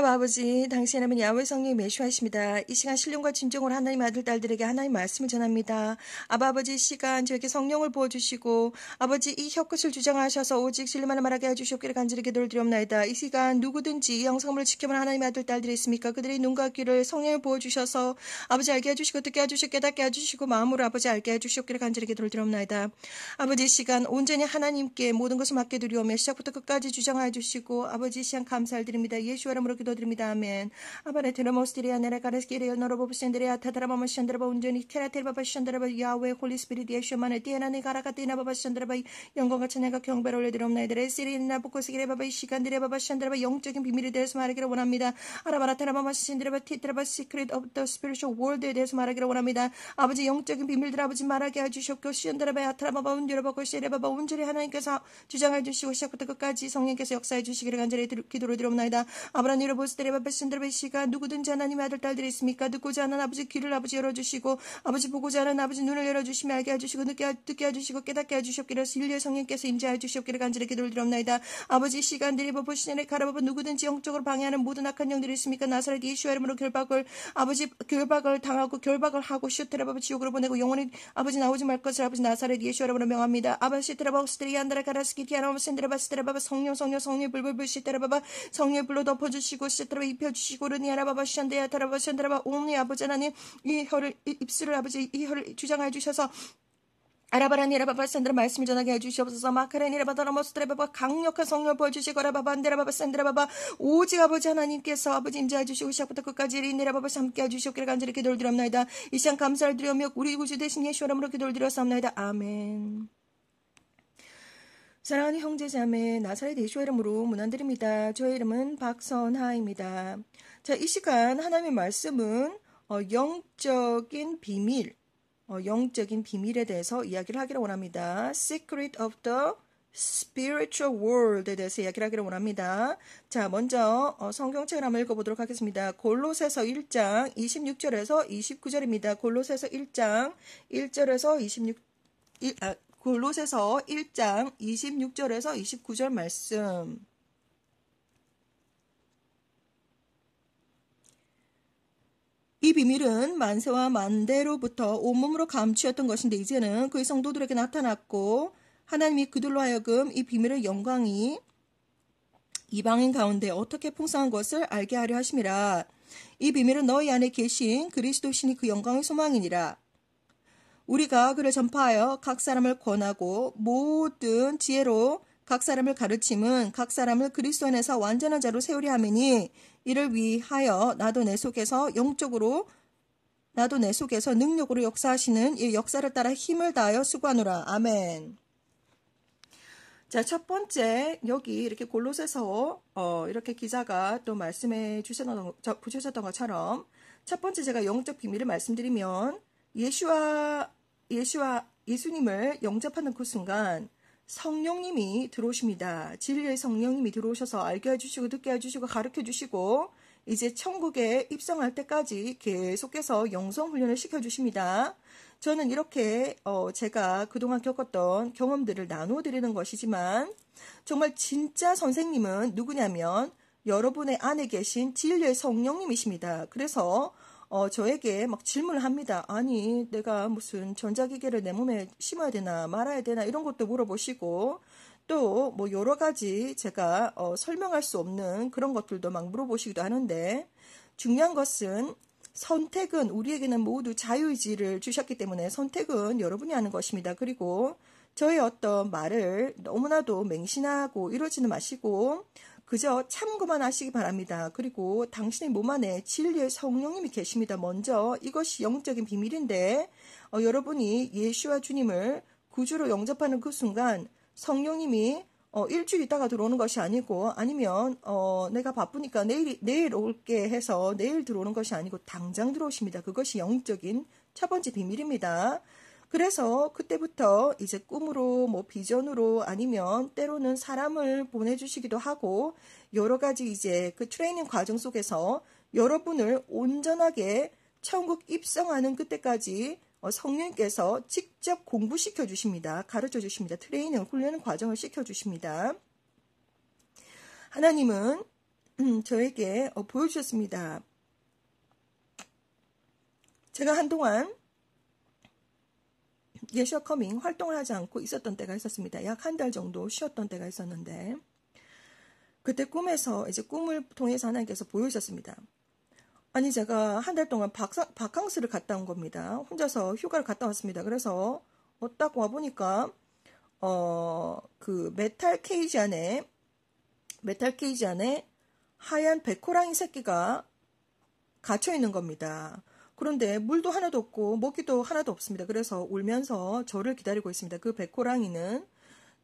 아버지, 당신의 하나님 야외 성령이 매수하십니다. 이 시간 신령과 진정으로 하나님 아들, 딸들에게 하나님 말씀을 전합니다. 아버지, 시간 저에게 성령을 부어주시고, 아버지, 이 혀끝을 주장하셔서 오직 신령만을 말하게 해주셨기를 간절히 기도를 드립옵나이다이 시간 누구든지 이 영상물을 지켜본 하나님 아들, 딸들이 있습니까? 그들의 눈과 귀를 성령을 부어주셔서, 아버지 알게 해주시고, 듣게 해주시고, 깨닫게 해주시고, 마음으로 아버지 알게 해주시옵기를 간절히 기도를 드리옵나이다. 아버지, 시간 온전히 하나님께 모든 것을 맡게 드리오며, 시작부터 끝까지 주장하여 주시고, 아버지, 시간 감사 드립니다. 예수 이름으로 기도드립니다. 아멘. 아바레 드라모스티리아 네레카레스키레요 노로보브시엔데아 타타라마마 시엔데레바 온전히 테라테르바바 시엔데레바 야웨 홀리스피리디에 쇼마네 띠에나네 가라카티나바바 시엔데레바 영광과 찬양과 경배를 올려드리옵나이다. 시리나 보코스기레바바 시간디레바바 시엔데레바 영적인 비밀에 대해서 말하기를 원합니다. 아라바라 테라마마 시엔데레바 티트라바 시크릿 오브 더스피리추 월드에 대해서 말하기를 원합니다. 아버지 영적인 비밀들 아버지 말하게 해주셨고 시엔데레바 야타라바바 운디레바고 시레바바 온전히 하나님께서 주장해 주시고 시작부터 끝까지 성령께서 역사해 주시기를 간절히 기도를 드리옵다 아브라함 시편보스드레바 베신드베시가 레 누구든지 하나님 아들 딸들이 있습니까? 듣고자 하는 아버지 귀를 아버지 열어주시고 아버지 보고자 하는 아버지 눈을 열어주시며 알게 해주시고 늦게 듣게 해주시고 깨닫게 해주시옵기를 인류의 성령께서 임재해 주시옵기를 간절히 기도를 드립니다 아버지 시간들이 보시는에 가라보보 누구든지 영적으로 방해하는 모든 악한 영들이 있습니까? 나사렛 예수 이름으로 결박을 아버지 결박을 당하고 결박을 하고 슈트레바바 지옥으로 보내고 영원히 아버지 나오지 말 것을 아버지 나사렛 예수 이름으로 명합니다. 아버지 트라바 스트리안다라 가라스키 티아나마 센드라바 스드레바바 성령 성령 성령 불불불 시트라바바 성령 불로 덮어주시고 입혀주시고 시타라 입혀주시고 르니 하라바바 시안데야 타라바 시안데라바 옴니 아버지 하나님 이 혀를 이 입술을 아버지 이 혀를 주장해 주셔서 아라바라니 라바바 산드라 말씀을 전하게 해주시옵소서 마카레니 라바다 라모스트라바바 강력한 성령 보여주시거라 바반데라바바 산드라바바 오직 아버지 하나님께서 아버지 임자해 주시고 시작부터 끝까지 리니라바바 함께 해주시옵기를 간절히 기도를 드립니다이 시간 감사를 드리며 우리 구주 대신 예수 이름으로 기도를 드렸사옵나이다 아멘 사랑하는 형제 자매 나사렛 예수 이름으로 문안드립니다. 저의 이름은 박선하입니다. 자, 이 시간 하나님의 말씀은 어, 영적인 비밀, 어, 영적인 비밀에 대해서 이야기를 하기를 원합니다. Secret of the Spiritual World에 대해서 이야기를 하기를 원합니다. 자, 먼저 어, 성경책을 한번 읽어보도록 하겠습니다. 골로새서 1장 26절에서 29절입니다. 골로새서 1장 1절에서 26 일, 아, 골로새서 1장 26절에서 29절 말씀 이 비밀은 만세와 만대로부터 온몸으로 감추었던 것인데 이제는 그의 성도들에게 나타났고 하나님이 그들로 하여금 이 비밀의 영광이 이방인 가운데 어떻게 풍성한 것을 알게 하려 하심이라. 이 비밀은 너희 안에 계신 그리스도신이 그 영광의 소망이니라. 우리가 그를 전파하여 각 사람을 권하고 모든 지혜로 각 사람을 가르침은 각 사람을 그리스도 안에서 완전한 자로 세우려 하이니 이를 위하여 나도 내 속에서 영적으로 나도 내 속에서 능력으로 역사하시는 이 역사를 따라 힘을 다하여 수고하노라. 아멘. 자, 첫 번째, 여기 이렇게 골로새서, 어, 이렇게 기자가 또 말씀해 주셨던, 주셨던 것처럼, 첫 번째 제가 영적 비밀을 말씀드리면, 예수와 예수와 예수님을 영접하는 그 순간 성령님이 들어오십니다. 진리의 성령님이 들어오셔서 알게 해주시고 듣게 해주시고 가르쳐 주시고 이제 천국에 입성할 때까지 계속해서 영성 훈련을 시켜 주십니다. 저는 이렇게 어 제가 그동안 겪었던 경험들을 나누어 드리는 것이지만 정말 진짜 선생님은 누구냐면 여러분의 안에 계신 진리의 성령님이십니다. 그래서 어, 저에게 막 질문을 합니다. 아니, 내가 무슨 전자기계를 내 몸에 심어야 되나 말아야 되나 이런 것도 물어보시고 또 뭐 여러 가지 제가 어, 설명할 수 없는 그런 것들도 막 물어보시기도 하는데 중요한 것은 선택은 우리에게는 모두 자유의지를 주셨기 때문에 선택은 여러분이 하는 것입니다. 그리고 저의 어떤 말을 너무나도 맹신하고 이러지는 마시고 그저 참고만 하시기 바랍니다. 그리고 당신의 몸 안에 진리의 성령님이 계십니다. 먼저 이것이 영적인 비밀인데 어, 여러분이 예수와 주님을 구주로 영접하는 그 순간 성령님이 어, 일주일 있다가 들어오는 것이 아니고 아니면 어, 내가 바쁘니까 내일 내일 올게 해서 내일 들어오는 것이 아니고 당장 들어오십니다. 그것이 영적인 첫 번째 비밀입니다. 그래서 그때부터 이제 꿈으로 뭐 비전으로 아니면 때로는 사람을 보내주시기도 하고 여러 가지 이제 그 트레이닝 과정 속에서 여러분을 온전하게 천국 입성하는 그때까지 어, 성령께서 직접 공부시켜 주십니다. 가르쳐 주십니다. 트레이닝, 훈련 과정을 시켜 주십니다. 하나님은 음, 저에게 어, 보여주셨습니다. 제가 한동안 예슈아 커밍 활동을 하지 않고 있었던 때가 있었습니다. 약 한 달 정도 쉬었던 때가 있었는데 그때 꿈에서 이제 꿈을 통해서 하나님께서 보여주셨습니다. 아니 제가 한 달 동안 박사, 바캉스를 갔다 온 겁니다. 혼자서 휴가를 갔다 왔습니다. 그래서 어, 딱 와보니까 어그 메탈 케이지 안에 메탈 케이지 안에 하얀 백호랑이 새끼가 갇혀 있는 겁니다. 그런데 물도 하나도 없고 먹기도 하나도 없습니다. 그래서 울면서 저를 기다리고 있습니다. 그 백호랑이는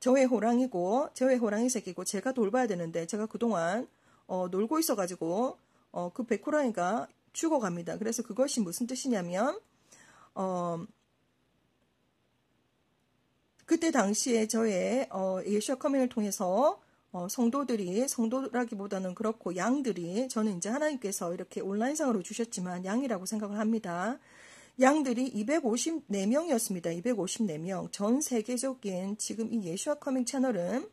저의 호랑이고 저의 호랑이 새끼고 제가 돌봐야 되는데 제가 그동안 어, 놀고 있어가지고 어, 그 백호랑이가 죽어갑니다. 그래서 그것이 무슨 뜻이냐면 어, 그때 당시에 저의 예슈아 어, 커밍을 통해서 어, 성도들이 성도라기보다는 그렇고 양들이 저는 이제 하나님께서 이렇게 온라인상으로 주셨지만 양이라고 생각을 합니다. 양들이 254명이었습니다. 254명. 전 세계적인 지금 이예슈아 커밍 채널은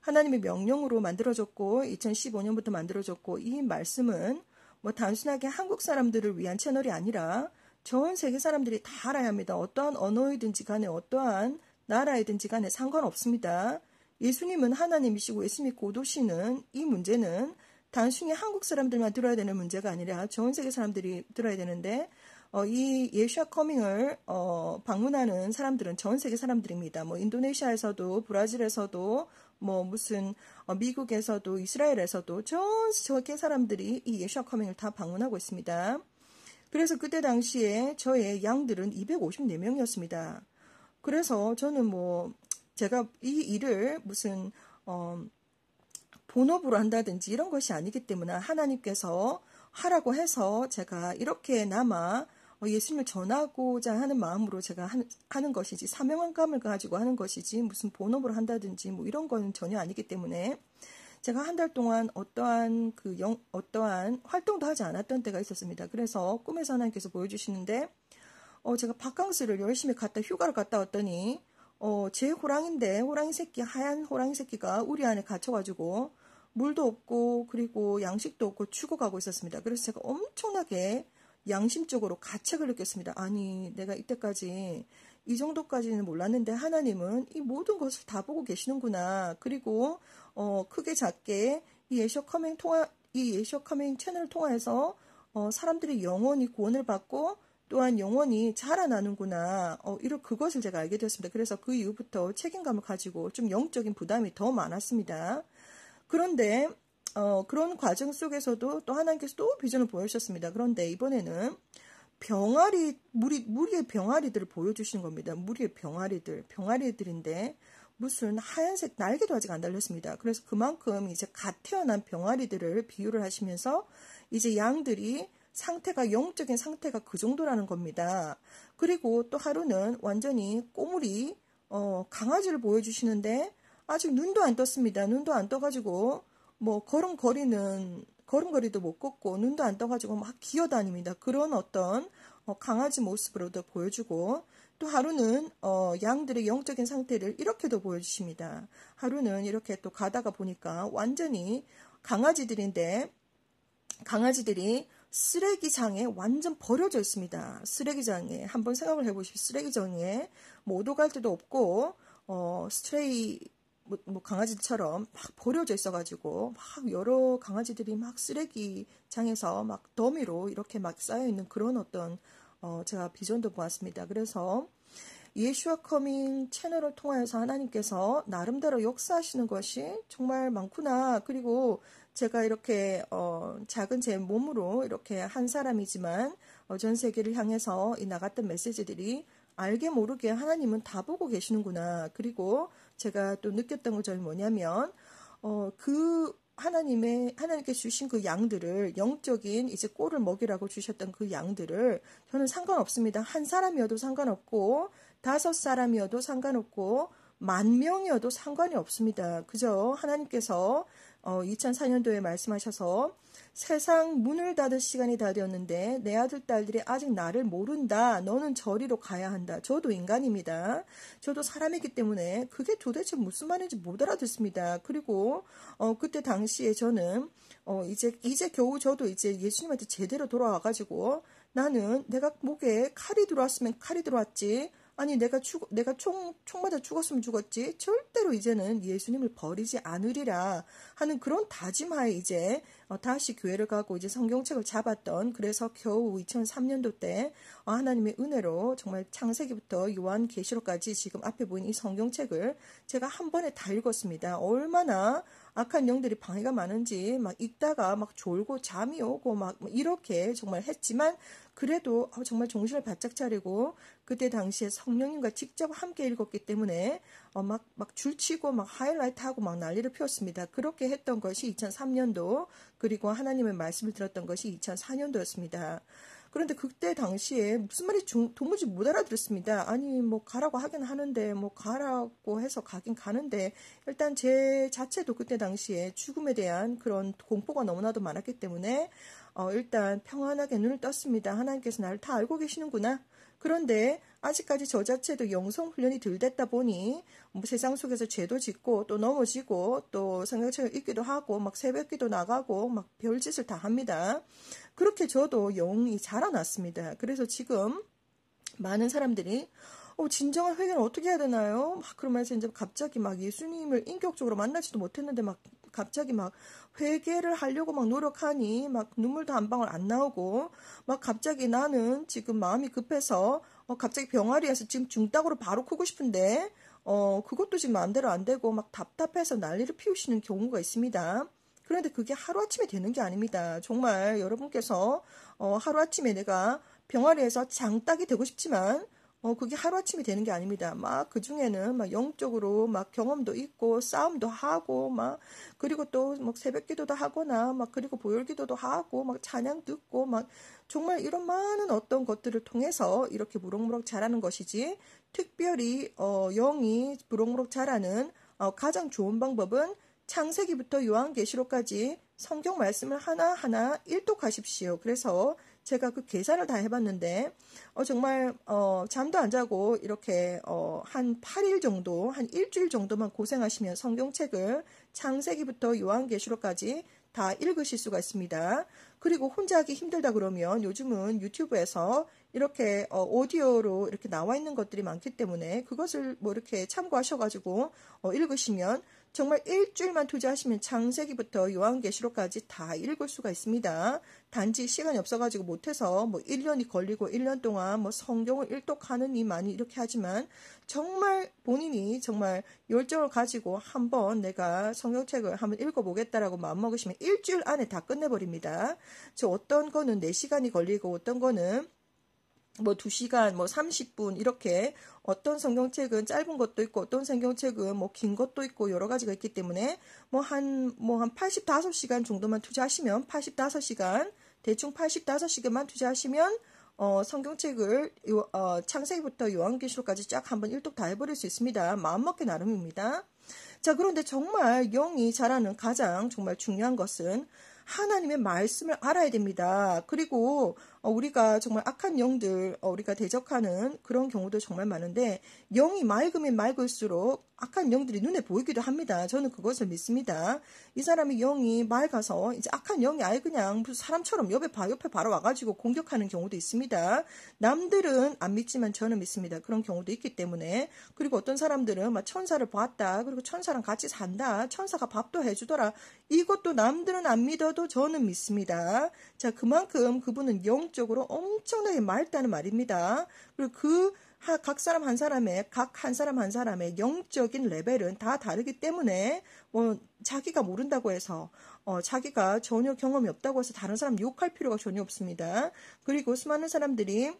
하나님의 명령으로 만들어졌고 2015년부터 만들어졌고 이 말씀은 뭐 단순하게 한국 사람들을 위한 채널이 아니라 전 세계 사람들이 다 알아야 합니다. 어떠한 언어이든지 간에 어떠한 나라이든지 간에 상관없습니다. 예수님은 하나님이시고 예수님이 고도시는 이 문제는 단순히 한국 사람들만 들어야 되는 문제가 아니라 전 세계 사람들이 들어야 되는데 어, 이 예슈아 커밍을 어, 방문하는 사람들은 전 세계 사람들입니다. 뭐 인도네시아에서도 브라질에서도 뭐 무슨 어, 미국에서도 이스라엘에서도 전 세계 사람들이 이 예슈아 커밍을 다 방문하고 있습니다. 그래서 그때 당시에 저의 양들은 254명이었습니다. 그래서 저는 뭐 제가 이 일을 무슨 어, 본업으로 한다든지 이런 것이 아니기 때문에 하나님께서 하라고 해서 제가 이렇게 남아 예수님을 전하고자 하는 마음으로 제가 하는 것이지 사명감을 가지고 하는 것이지 무슨 본업으로 한다든지 뭐 이런 건 전혀 아니기 때문에 제가 한 달 동안 어떠한 그 영, 어떠한 활동도 하지 않았던 때가 있었습니다. 그래서 꿈에서 하나님께서 보여주시는데 어, 제가 바캉스를 열심히 갔다 휴가를 갔다 왔더니 어, 제 호랑인데 호랑이 새끼 하얀 호랑이 새끼가 우리 안에 갇혀가지고 물도 없고 그리고 양식도 없고 죽어가고 있었습니다. 그래서 제가 엄청나게 양심적으로 가책을 느꼈습니다. 아니 내가 이때까지 이 정도까지는 몰랐는데 하나님은 이 모든 것을 다 보고 계시는구나. 그리고 어, 크게 작게 이 예셔 커밍 통화 이 예셔 커밍 채널을 통해서 어, 사람들이 영원히 구원을 받고 또한 영원히 자라나는구나. 어, 이런 그것을 제가 알게 되었습니다. 그래서 그 이후부터 책임감을 가지고 좀 영적인 부담이 더 많았습니다. 그런데 어, 그런 과정 속에서도 또 하나님께서 또 비전을 보여주셨습니다. 그런데 이번에는 병아리 무리 무리의 병아리들을 보여주시는 겁니다. 무리의 병아리들 병아리들인데 무슨 하얀색 날개도 아직 안 달렸습니다. 그래서 그만큼 이제 갓 태어난 병아리들을 비유를 하시면서 이제 양들이 상태가 영적인 상태가 그 정도라는 겁니다. 그리고 또 하루는 완전히 꼬물이 어, 강아지를 보여주시는데 아직 눈도 안 떴습니다. 눈도 안 떠가지고 뭐걸음걸이는걸음걸이도못 걷고 눈도 안 떠가지고 막 기어다닙니다. 그런 어떤 어, 강아지 모습으로도 보여주고 또 하루는 어, 양들의 영적인 상태를 이렇게도 보여주십니다. 하루는 이렇게 또 가다가 보니까 완전히 강아지들인데 강아지들이 쓰레기장에 완전 버려져 있습니다. 쓰레기장에 한번 생각을 해보십시오. 쓰레기장에 뭐 오도갈 데도 없고 어, 스트레이 뭐, 뭐, 강아지처럼 막 버려져 있어가지고 막 여러 강아지들이 막 쓰레기장에서 막 더미로 이렇게 막 쌓여 있는 그런 어떤 어, 제가 비전도 보았습니다. 그래서 예슈아 커밍 채널을 통하여서 하나님께서 나름대로 역사하시는 것이 정말 많구나. 그리고 제가 이렇게 어, 작은 제 몸으로 이렇게 한 사람이지만 어, 전 세계를 향해서 이 나갔던 메시지들이 알게 모르게 하나님은 다 보고 계시는구나. 그리고 제가 또 느꼈던 것은 뭐냐면 어, 그 하나님의 하나님께 주신 그 양들을 영적인 이제 꼴을 먹이라고 주셨던 그 양들을 저는 상관없습니다. 한 사람이어도 상관없고 다섯 사람이어도 상관없고 만 명이어도 상관이 없습니다. 그저 하나님께서 2004년도에 어, 말씀하셔서 세상 문을 닫을 시간이 다 되었는데 내 아들 딸들이 아직 나를 모른다. 너는 저리로 가야 한다. 저도 인간입니다. 저도 사람이기 때문에 그게 도대체 무슨 말인지 못 알아듣습니다. 그리고 어, 그때 당시에 저는 어, 이제 이제 겨우 저도 이제 예수님한테 제대로 돌아와 가지고 나는 내가 목에 칼이 들어왔으면 칼이 들어왔지 아니 내가 죽 내가 총총마다 죽었으면 죽었지 절대로 이제는 예수님을 버리지 않으리라 하는 그런 다짐하에 이제 어, 다시 교회를 가고 이제 성경책을 잡았던 그래서 겨우 2003년도 때 어, 하나님의 은혜로 정말 창세기부터 요한계시록까지 지금 앞에 보인이 성경책을 제가 한 번에 다 읽었습니다. 얼마나 악한 영들이 방해가 많은지 막 읽다가 막 졸고 잠이 오고 막 이렇게 정말 했지만 그래도 어, 정말 정신을 바짝 차리고 그때 당시에 성령님과 직접 함께 읽었기 때문에 막막 어, 줄치고 막 하이라이트하고 막 난리를 피웠습니다. 그렇게 했던 것이 2003년도 그리고 하나님의 말씀을 들었던 것이 2004년도였습니다. 그런데 그때 당시에 무슨 말이 도무지 못 알아들었습니다. 아니 뭐 가라고 하긴 하는데 뭐 가라고 해서 가긴 가는데 일단 제 자체도 그때 당시에 죽음에 대한 그런 공포가 너무나도 많았기 때문에 어, 일단 평안하게 눈을 떴습니다. 하나님께서 나를 다 알고 계시는구나. 그런데 아직까지 저 자체도 영성 훈련이 덜 됐다 보니 뭐 세상 속에서 죄도 짓고 또 넘어지고 또 성경책을 읽기도 하고 막 새벽기도 나가고 막 별짓을 다 합니다. 그렇게 저도 영이 자라났습니다. 그래서 지금 많은 사람들이 어, 진정한 회개는 어떻게 해야 되나요? 막 그러면서 이제 갑자기 막 예수님을 인격적으로 만나지도 못했는데 막 갑자기 막 회개를 하려고 막 노력하니 막 눈물도 한 방울 안 나오고 막 갑자기 나는 지금 마음이 급해서 어, 갑자기 병아리에서 지금 중딱으로 바로 크고 싶은데 어, 그것도 지금 마음대로 안 되고 막 답답해서 난리를 피우시는 경우가 있습니다. 그런데 그게 하루아침에 되는 게 아닙니다. 정말 여러분께서 어, 하루아침에 내가 병아리에서 장딱이 되고 싶지만 어, 그게 하루아침에 되는 게 아닙니다. 막 그중에는 막 영적으로 막 경험도 있고 싸움도 하고 막 그리고 또막 뭐 새벽 기도도 하거나 막 그리고 보혈 기도도 하고 막 찬양 듣고 막 정말 이런 많은 어떤 것들을 통해서 이렇게 무럭무럭 자라는 것이지 특별히 어, 영이 무럭무럭 자라는 어, 가장 좋은 방법은 창세기부터 요한계시록까지 성경 말씀을 하나하나 일독하십시오. 그래서 제가 그 계산을 다 해봤는데 어, 정말 어, 잠도 안 자고 이렇게 어, 한 8일 정도 한 일주일 정도만 고생하시면 성경책을 창세기부터 요한계시록까지 다 읽으실 수가 있습니다. 그리고 혼자 하기 힘들다 그러면 요즘은 유튜브에서 이렇게 어, 오디오로 이렇게 나와 있는 것들이 많기 때문에 그것을 뭐 이렇게 참고하셔가지고 어, 읽으시면 정말 일주일만 투자하시면 창세기부터 요한계시록까지 다 읽을 수가 있습니다. 단지 시간이 없어가지고 못해서 뭐 1년이 걸리고 1년 동안 뭐 성경을 일독하는 이많이 이렇게 하지만 정말 본인이 정말 열정을 가지고 한번 내가 성경책을 한번 읽어보겠다라고 마음먹으시면 일주일 안에 다 끝내버립니다. 저 어떤 거는 4시간이 걸리고 어떤 거는 뭐 2시간, 뭐 30분 이렇게 어떤 성경책은 짧은 것도 있고 어떤 성경책은 뭐 긴 것도 있고 여러 가지가 있기 때문에 뭐 한 뭐한 85시간 뭐 정도만 투자하시면 85시간 대충 85시간만 투자하시면 어, 성경책을 어, 창세기부터 요한계시록까지 쫙 한번 일독 다 해버릴 수 있습니다. 마음먹기 나름입니다. 자 그런데 정말 영이 잘하는 가장 정말 중요한 것은 하나님의 말씀을 알아야 됩니다. 그리고 어, 우리가 정말 악한 영들 어, 우리가 대적하는 그런 경우도 정말 많은데 영이 맑으면 맑을수록 악한 영들이 눈에 보이기도 합니다. 저는 그것을 믿습니다. 이 사람이 영이 맑아서 이제 악한 영이 아예 그냥 사람처럼 옆에 바, 옆에 바로 와가지고 공격하는 경우도 있습니다. 남들은 안 믿지만 저는 믿습니다. 그런 경우도 있기 때문에 그리고 어떤 사람들은 막 천사를 봤다 그리고 천사랑 같이 산다 천사가 밥도 해주더라 이것도 남들은 안 믿어도 저는 믿습니다. 자 그만큼 그분은 영적으로 엄청나게 맑다는 말입니다. 그리고 그각 사람 한 사람의 각 한 사람 한 사람의 영적인 레벨은 다 다르기 때문에 뭐 자기가 모른다고 해서 어, 자기가 전혀 경험이 없다고 해서 다른 사람 욕할 필요가 전혀 없습니다. 그리고 수많은 사람들이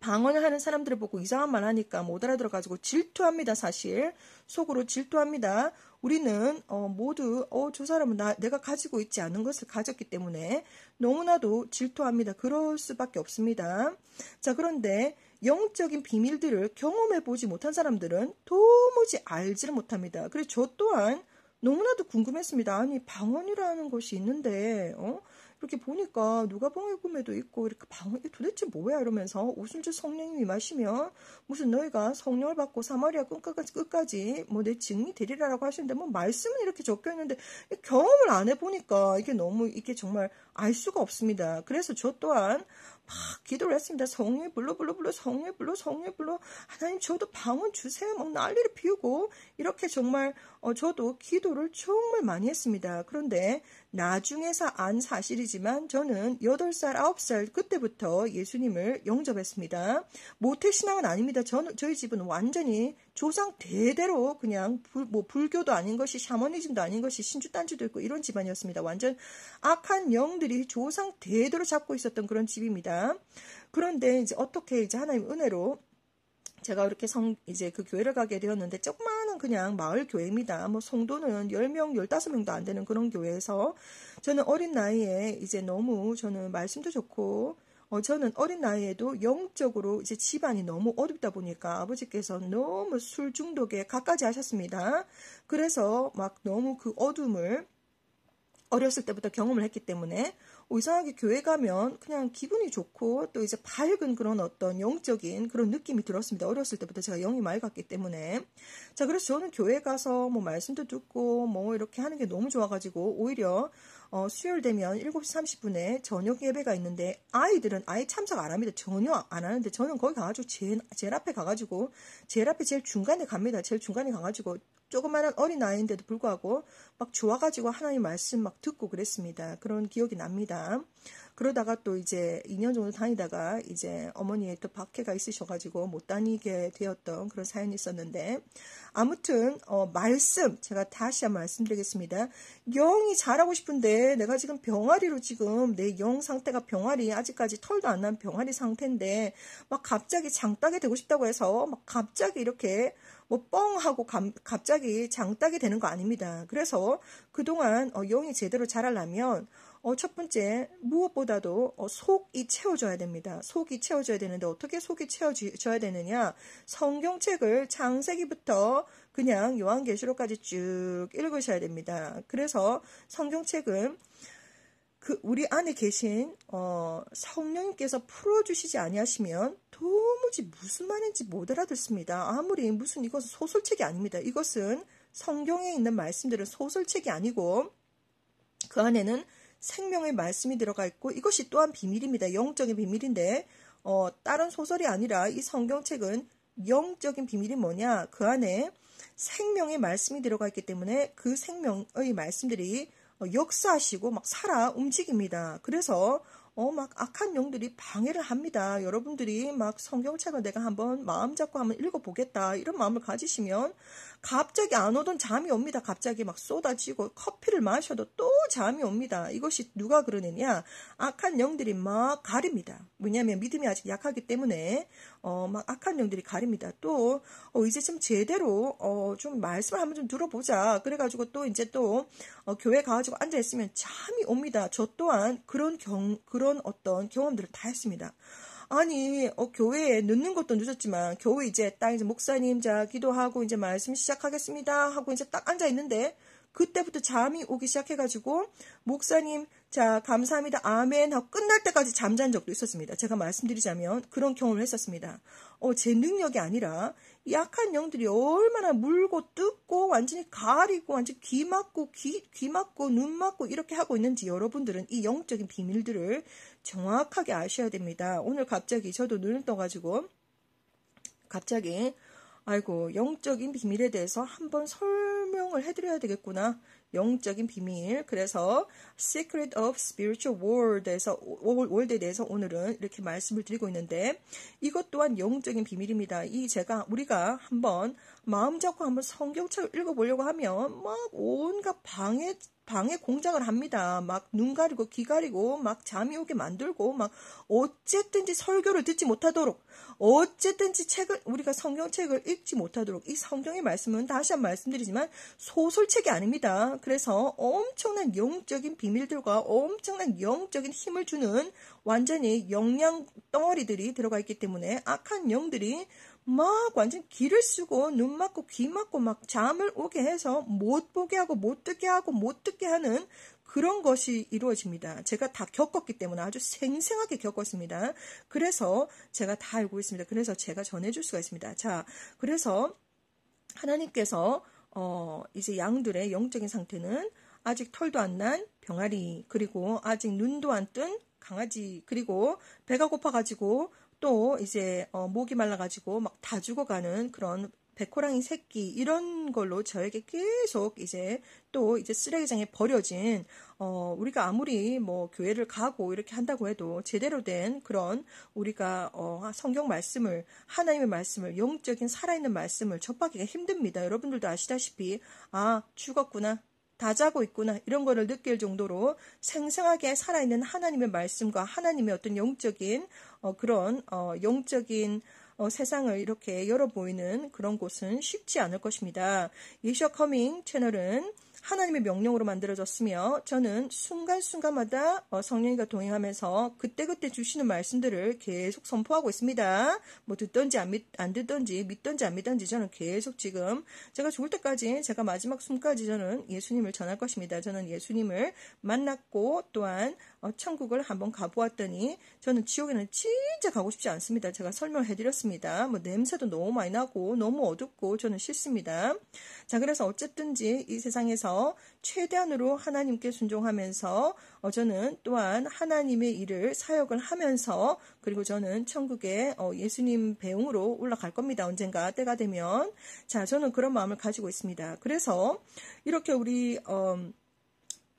방언을 하는 사람들을 보고 이상한 말 하니까 못 알아들어가지고 질투합니다, 사실. 속으로 질투합니다. 우리는, 어, 모두, 어, 저 사람은 나, 내가 가지고 있지 않은 것을 가졌기 때문에 너무나도 질투합니다. 그럴 수밖에 없습니다. 자, 그런데 영적인 비밀들을 경험해 보지 못한 사람들은 도무지 알지를 못합니다. 그래서 저 또한 너무나도 궁금했습니다. 아니 방언이라는 것이 있는데 어? 이렇게 보니까 누가 봉의 꿈에도 있고 이렇게 방언 이 도대체 뭐야 이러면서 오순주 성령님이 마시면 무슨 너희가 성령을 받고 사마리아 끝까지 끝까지 뭐내 증이 되리라라고 하시는데 뭐 말씀은 이렇게 적혀 있는데 경험을 안 해보니까 이게 너무 이게 정말 알 수가 없습니다. 그래서 저 또한 막 기도를 했습니다. 성령의 불러 불러 불러 성령의 불러 성령의 불러 하나님 저도 방언 주세요. 막 난리를 피우고 이렇게 정말 어, 저도 기도를 정말 많이 했습니다. 그런데 나중에서 안 사실이지만 저는 8살, 9살 그때부터 예수님을 영접했습니다. 모태신앙은 아닙니다. 저는 저희 집은 완전히 조상 대대로 그냥 불, 뭐 불교도 아닌 것이 샤머니즘도 아닌 것이 신주단지도 있고 이런 집안이었습니다. 완전 악한 영들이 조상 대대로 잡고 있었던 그런 집입니다. 그런데 이제 어떻게 이제 하나님 은혜로 제가 이렇게 성, 이제 그 교회를 가게 되었는데, 조그마한 그냥 마을 교회입니다. 뭐, 성도는 10명, 15명도 안 되는 그런 교회에서, 저는 어린 나이에 이제 너무 저는 말씀도 좋고, 어, 저는 어린 나이에도 영적으로 이제 집안이 너무 어렵다 보니까 아버지께서 너무 술 중독에 가까이 하셨습니다. 그래서 막 너무 그 어둠을 어렸을 때부터 경험을 했기 때문에 이상하게 교회 가면 그냥 기분이 좋고 또 이제 밝은 그런 어떤 영적인 그런 느낌이 들었습니다. 어렸을 때부터 제가 영이 맑았기 때문에. 자, 그래서 저는 교회 가서 뭐 말씀도 듣고 뭐 이렇게 하는 게 너무 좋아가지고 오히려 어, 수요일 되면 7시 30분에 저녁 예배가 있는데 아이들은 아예 참석 안 합니다. 전혀 안 하는데 저는 거기 가가지고 제일, 제일 앞에 가가지고 제일 앞에 제일 중간에 갑니다. 제일 중간에 가가지고 조그마한 어린아이인데도 불구하고 막 좋아가지고 하나님 말씀 막 듣고 그랬습니다. 그런 기억이 납니다. 그러다가 또 이제 2년 정도 다니다가 이제 어머니의 또 박해가 있으셔가지고 못 다니게 되었던 그런 사연이 있었는데 아무튼 어, 말씀 제가 다시 한번 말씀드리겠습니다. 영이 잘하고 싶은데 내가 지금 병아리로 지금 내 영 상태가 병아리 아직까지 털도 안 난 병아리 상태인데 막 갑자기 장따게 되고 싶다고 해서 막 갑자기 이렇게 뭐 뻥하고 감, 갑자기 장따게 되는 거 아닙니다. 그래서 그동안 어, 영이 제대로 자라려면 어, 첫 번째, 무엇보다도 어, 속이 채워져야 됩니다. 속이 채워져야 되는데 어떻게 속이 채워져야 되느냐? 성경책을 창세기부터 그냥 요한계시록까지 쭉 읽으셔야 됩니다. 그래서 성경책은 그 우리 안에 계신 어, 성령님께서 풀어주시지 아니하시면 도무지 무슨 말인지 못 알아듣습니다. 아무리 무슨 이것은 소설책이 아닙니다. 이것은 성경에 있는 말씀들은 소설책이 아니고 그 안에는 생명의 말씀이 들어가 있고 이것이 또한 비밀입니다. 영적인 비밀인데 어, 다른 소설이 아니라 이 성경책은 영적인 비밀이 뭐냐? 그 안에 생명의 말씀이 들어가 있기 때문에 그 생명의 말씀들이 어, 역사하시고 막 살아 움직입니다. 그래서 어, 막 악한 영들이 방해를 합니다. 여러분들이 막성경 책을 내가 한번 마음 잡고 한번 읽어보겠다. 이런 마음을 가지시면 갑자기 안 오던 잠이 옵니다. 갑자기 막 쏟아지고 커피를 마셔도 또 잠이 옵니다. 이것이 누가 그러느냐? 악한 영들이 막 가립니다. 왜냐하면 믿음이 아직 약하기 때문에 어, 막 악한 영들이 가립니다. 또 어, 이제 좀 제대로 어, 좀 말씀을 한번 좀 들어보자. 그래가지고 또 이제 또 어, 교회 가가지고 앉아 있으면 잠이 옵니다. 저 또한 그런 경 그런 그런 어떤 경험들을 다 했습니다. 아니, 어, 교회에 늦는 것도 늦었지만, 교회 이제 딱 이제 목사님 자 기도하고 이제 말씀 시작하겠습니다 하고 이제 딱 앉아 있는데, 그때부터 잠이 오기 시작해가지고, 목사님 자, 감사합니다. 아멘. 하고 끝날 때까지 잠잔 적도 있었습니다. 제가 말씀드리자면 그런 경험을 했었습니다. 어, 제 능력이 아니라 약한 영들이 얼마나 물고 뜯고 완전히 가리고 완전 히귀 막고 귀, 귀 막고 눈 막고 이렇게 하고 있는지 여러분들은 이 영적인 비밀들을 정확하게 아셔야 됩니다. 오늘 갑자기 저도 눈을 떠가지고 갑자기 아이고 영적인 비밀에 대해서 한번 설명을 해드려야 되겠구나. 영적인 비밀. 그래서 Secret of Spiritual World에서 월드에 대해서 오늘은 이렇게 말씀을 드리고 있는데 이것 또한 영적인 비밀입니다. 이 제가 우리가 한번 마음 잡고 한번 성경책을 읽어보려고 하면 막 온갖 방해 방에 공작을 합니다. 막 눈 가리고 귀 가리고 막 잠이 오게 만들고 막 어쨌든지 설교를 듣지 못하도록 어쨌든지 책을 우리가 성경책을 읽지 못하도록 이 성경의 말씀은 다시 한 번 말씀드리지만 소설책이 아닙니다. 그래서 엄청난 영적인 비밀들과 엄청난 영적인 힘을 주는 완전히 영양 덩어리들이 들어가 있기 때문에 악한 영들이 막 완전 귀를 쓰고 눈맞고귀맞고막 잠을 오게 해서 못 보게 하고 못 듣게 하고 못 듣게 하는 그런 것이 이루어집니다. 제가 다 겪었기 때문에 아주 생생하게 겪었습니다. 그래서 제가 다 알고 있습니다. 그래서 제가 전해줄 수가 있습니다. 자, 그래서 하나님께서 어, 이제 양들의 영적인 상태는 아직 털도 안 난 병아리, 그리고 아직 눈도 안 뜬 강아지, 그리고 배가 고파가지고 또 이제 어, 목이 말라가지고 막 다 죽어가는 그런 백호랑이 새끼 이런 걸로 저에게 계속 이제 또 이제 쓰레기장에 버려진 어 우리가 아무리 뭐 교회를 가고 이렇게 한다고 해도 제대로 된 그런 우리가 어 성경 말씀을 하나님의 말씀을 영적인 살아있는 말씀을 접하기가 힘듭니다. 여러분들도 아시다시피 아 죽었구나 다 자고 있구나 이런 거를 느낄 정도로 생생하게 살아있는 하나님의 말씀과 하나님의 어떤 영적인 어, 그런 어, 영적인 어, 세상을 이렇게 열어 보이는 그런 곳은 쉽지 않을 것입니다. 이셔 커밍 채널은 하나님의 명령으로 만들어졌으며 저는 순간순간마다 어, 성령이가 동행하면서 그때그때 주시는 말씀들을 계속 선포하고 있습니다. 뭐 듣던지 안, 믿, 안 듣던지 믿던지 안 믿던지 저는 계속 지금 제가 죽을 때까지 제가 마지막 숨까지 저는 예수님을 전할 것입니다. 저는 예수님을 만났고 또한 어, 천국을 한번 가보았더니 저는 지옥에는 진짜 가고 싶지 않습니다. 제가 설명을 해드렸습니다. 뭐 냄새도 너무 많이 나고 너무 어둡고 저는 싫습니다. 자 그래서 어쨌든지 이 세상에서 그래서 어, 최대한으로 하나님께 순종하면서 어, 저는 또한 하나님의 일을 사역을 하면서 그리고 저는 천국에 어, 예수님 배웅으로 올라갈 겁니다. 언젠가 때가 되면 자 저는 그런 마음을 가지고 있습니다. 그래서 이렇게 우리 어,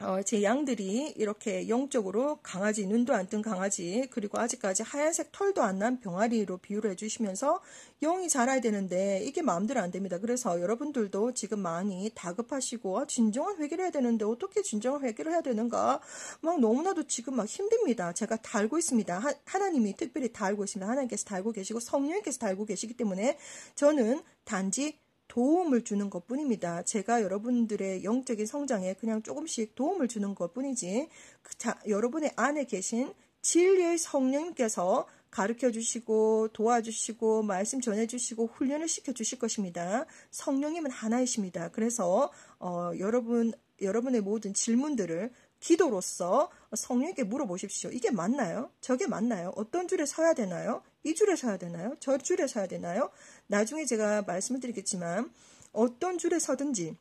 어, 제 양들이 이렇게 영적으로 강아지, 눈도 안 뜬 강아지, 그리고 아직까지 하얀색 털도 안 난 병아리로 비유를 해주시면서 영이 자라야 되는데 이게 마음대로 안 됩니다. 그래서 여러분들도 지금 많이 다급하시고 아, 진정한 회개를 해야 되는데 어떻게 진정한 회개를 해야 되는가 막 너무나도 지금 막 힘듭니다. 제가 다 알고 있습니다. 하, 나님이 특별히 다 알고 있습니다. 하나님께서 다 알고 계시고 성령께서다 알고 계시기 때문에 저는 단지 도움을 주는 것 뿐입니다. 제가 여러분들의 영적인 성장에 그냥 조금씩 도움을 주는 것 뿐이지, 그 자, 여러분의 안에 계신 진리의 성령님께서 가르쳐 주시고 도와주시고 말씀 전해 주시고 훈련을 시켜 주실 것입니다. 성령님은 하나이십니다. 그래서 어, 여러분 여러분의 모든 질문들을 기도로서 성령님께 물어보십시오. 이게 맞나요? 저게 맞나요? 어떤 줄에 서야 되나요? 이 줄에 서야 되나요? 저 줄에 서야 되나요? 나중에 제가 말씀을 드리겠지만 어떤 줄에 서든지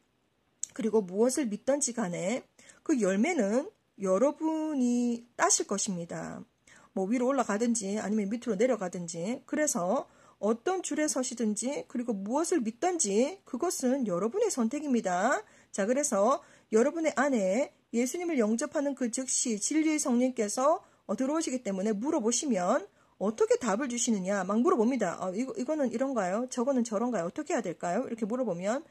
그리고 무엇을 믿던지 간에 그 열매는 여러분이 따실 것입니다. 뭐 위로 올라가든지 아니면 밑으로 내려가든지 그래서 어떤 줄에 서시든지 그리고 무엇을 믿든지 그것은 여러분의 선택입니다. 자 그래서 여러분의 안에 예수님을 영접하는 그 즉시 진리의 성령께서 들어오시기 때문에 물어보시면 어떻게 답을 주시느냐 막 물어봅니다. 어, 이거, 이거는 이런가요? 저거는 저런가요? 어떻게 해야 될까요? 이렇게 물어보면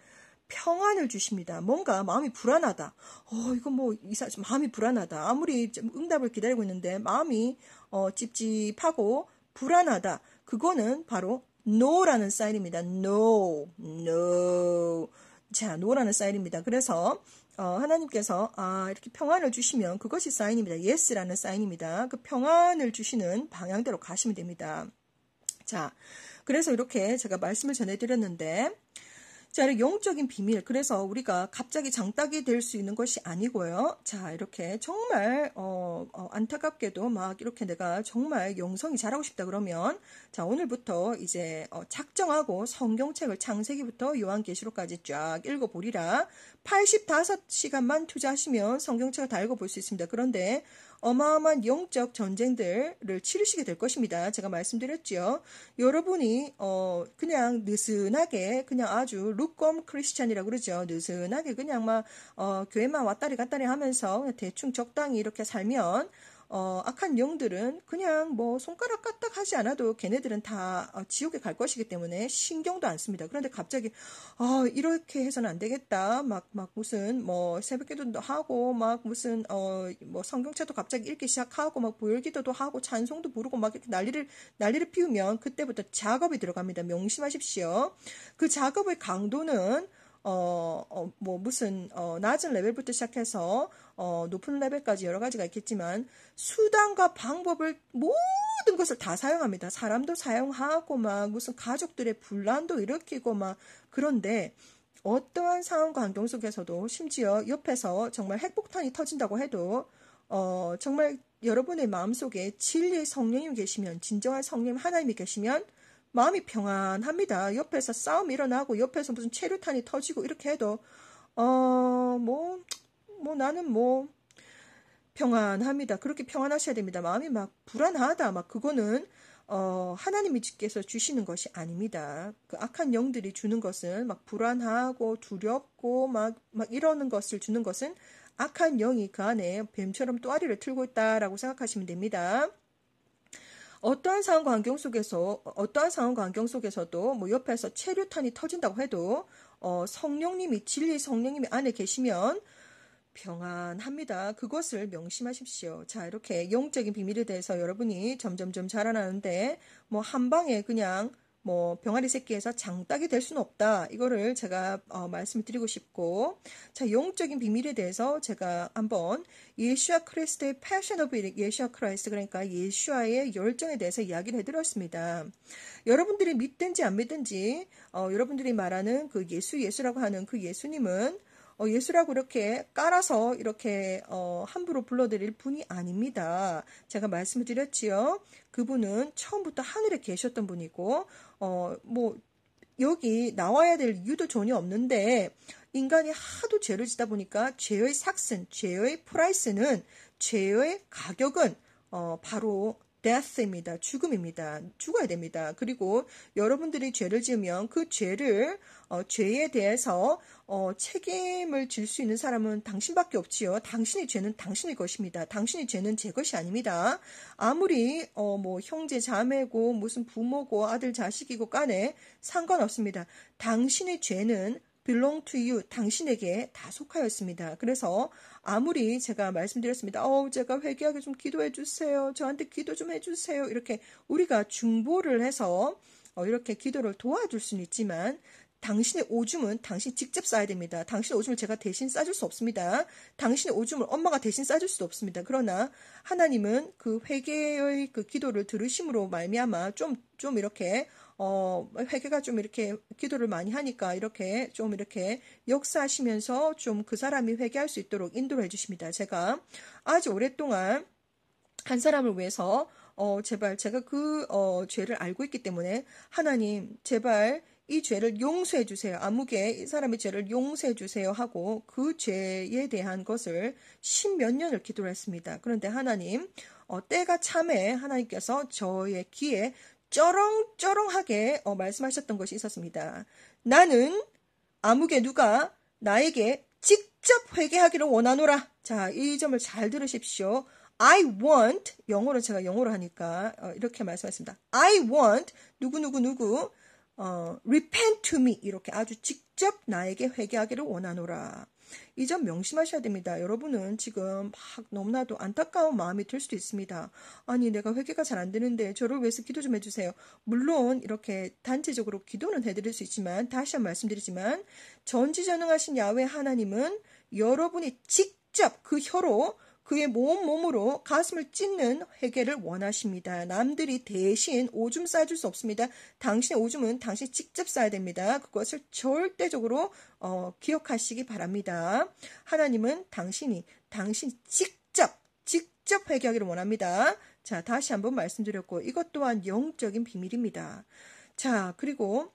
평안을 주십니다. 뭔가 마음이 불안하다. 어, 이거 뭐, 이사, 마음이 불안하다. 아무리 응답을 기다리고 있는데 마음이 어, 찝찝하고 불안하다. 그거는 바로 no라는 사인입니다. no, no. 자, 노라는 사인입니다. 그래서 어, 하나님께서 아, 이렇게 평안을 주시면 그것이 사인입니다. 예스라는 사인입니다. 그 평안을 주시는 방향대로 가시면 됩니다. 자, 그래서 이렇게 제가 말씀을 전해드렸는데 자, 영적인 비밀. 그래서 우리가 갑자기 장딱이 될 수 있는 것이 아니고요. 자, 이렇게 정말 어, 어, 안타깝게도 막 이렇게 내가 정말 영성이 잘하고 싶다 그러면 자, 오늘부터 이제 어, 작정하고 성경책을 창세기부터 요한계시록까지 쫙 읽어 보리라. 85시간만 투자하시면 성경책을 다 읽어 볼수 있습니다. 그런데 어마어마한 영적 전쟁들을 치르시게 될 것입니다. 제가 말씀드렸죠. 여러분이 어 그냥 느슨하게 그냥 아주 루컴 크리스찬이라고 그러죠. 느슨하게 그냥 막어 교회만 왔다리 갔다리 하면서 대충 적당히 이렇게 살면 어, 악한 영들은 그냥 뭐 손가락 까딱 하지 않아도 걔네들은 다 어, 지옥에 갈 것이기 때문에 신경도 안 씁니다. 그런데 갑자기 어, 이렇게 해서는 안 되겠다. 막, 막 무슨 뭐 새벽기도도 하고 막 무슨 어, 뭐 성경책도 갑자기 읽기 시작하고 막 보혈기도도 하고 찬송도 부르고 막 이렇게 난리를 난리를 피우면 그때부터 작업이 들어갑니다. 명심하십시오. 그 작업의 강도는 어, 어, 뭐 무슨 어, 낮은 레벨부터 시작해서 어, 높은 레벨까지 여러 가지가 있겠지만 수단과 방법을 모든 것을 다 사용합니다. 사람도 사용하고 막 무슨 가족들의 분란도 일으키고 막 그런데 어떠한 상황과 환경 속에서도 심지어 옆에서 정말 핵폭탄이 터진다고 해도 어, 정말 여러분의 마음속에 진리의 성령이 계시면 진정한 성령 하나님이 계시면 마음이 평안합니다. 옆에서 싸움이 일어나고 옆에서 무슨 체류탄이 터지고 이렇게 해도 어뭐뭐 뭐 나는 뭐 평안합니다. 그렇게 평안하셔야 됩니다. 마음이 막 불안하다 막 그거는 어, 하나님이 께서 주시는 것이 아닙니다. 그 악한 영들이 주는 것은 막 불안하고 두렵고 막, 막 이러는 것을 주는 것은 악한 영이 그 안에 뱀처럼 또아리를 틀고 있다라고 생각하시면 됩니다. 어떠한 상황 광경 속에서 어떠한 상황 광경 속에서도 뭐 옆에서 체류탄이 터진다고 해도 어, 성령님이 진리 성령님이 안에 계시면 평안합니다. 그것을 명심하십시오. 자, 이렇게 영적인 비밀에 대해서 여러분이 점점점 자라나는데 뭐 한 방에 그냥 뭐 병아리 새끼에서 장딱이 될 수는 없다. 이거를 제가 어, 말씀을 드리고 싶고 자 영적인 비밀에 대해서 제가 한번 예슈아 크리스트의 패션 오브 예슈아 크라이스트 그러니까 예슈아의 열정에 대해서 이야기를 해드렸습니다. 여러분들이 믿든지 안 믿든지 어, 여러분들이 말하는 그 예수 예수라고 하는 그 예수님은 어, 예수라고 이렇게 깔아서 이렇게 어, 함부로 불러드릴 분이 아닙니다. 제가 말씀을 드렸지요. 그분은 처음부터 하늘에 계셨던 분이고 어, 뭐, 여기 나와야 될 이유도 전혀 없는데, 인간이 하도 죄를 지다 보니까 죄의 삭슨, 죄의 프라이스는, 죄의 가격은, 어, 바로 death입니다. 죽음입니다. 죽어야 됩니다. 그리고 여러분들이 죄를 지으면 그 죄를 어, 죄에 대해서 어, 책임을 질 수 있는 사람은 당신밖에 없지요. 당신의 죄는 당신의 것입니다. 당신의 죄는 제 것이 아닙니다. 아무리 어, 뭐 형제 자매고 무슨 부모고 아들 자식이고 간에 상관없습니다. 당신의 죄는 belong to you 당신에게 다 속하였습니다. 그래서 아무리 제가 말씀드렸습니다. 어, 제가 회개하게 좀 기도해 주세요. 저한테 기도 좀 해 주세요. 이렇게 우리가 중보를 해서 어, 이렇게 기도를 도와줄 수는 있지만 당신의 오줌은 당신 직접 싸야 됩니다. 당신의 오줌을 제가 대신 싸줄 수 없습니다. 당신의 오줌을 엄마가 대신 싸줄 수도 없습니다. 그러나 하나님은 그 회개의 그 기도를 들으심으로 말미암아 좀좀 이렇게 어, 회개가 좀 이렇게 기도를 많이 하니까 이렇게 좀 이렇게 역사하시면서 좀 그 사람이 회개할 수 있도록 인도를 해주십니다. 제가 아주 오랫동안 한 사람을 위해서 어, 제발 제가 그 어, 죄를 알고 있기 때문에 하나님 제발 이 죄를 용서해 주세요. 아무개 이 사람의 죄를 용서해 주세요 하고 그 죄에 대한 것을 십몇 년을 기도를 했습니다. 그런데 하나님 어, 때가 참에 하나님께서 저의 귀에 쩌렁쩌렁하게 어, 말씀하셨던 것이 있었습니다. 나는 아무개 누가 나에게 직접 회개하기를 원하노라. 자, 이 점을 잘 들으십시오. I want 영어로 제가 영어로 하니까 어, 이렇게 말씀했습니다. I want 누구 누구 누구 어, repent to me 이렇게 아주 직접 나에게 회개하기를 원하노라. 이 점 명심하셔야 됩니다. 여러분은 지금 막 너무나도 안타까운 마음이 들 수도 있습니다. 아니 내가 회개가 잘 안 되는데 저를 위해서 기도 좀 해주세요. 물론 이렇게 단체적으로 기도는 해드릴 수 있지만 다시 한번 말씀드리지만 전지전능하신 야외 하나님은 여러분이 직접 그 혀로 그의 몸몸으로 가슴을 찢는 회개를 원하십니다. 남들이 대신 오줌 싸줄 수 없습니다. 당신의 오줌은 당신이 직접 싸야 됩니다. 그것을 절대적으로 어, 기억하시기 바랍니다. 하나님은 당신이 당신 직접 직접 회개하기를 원합니다. 자, 다시 한번 말씀드렸고 이것 또한 영적인 비밀입니다. 자, 그리고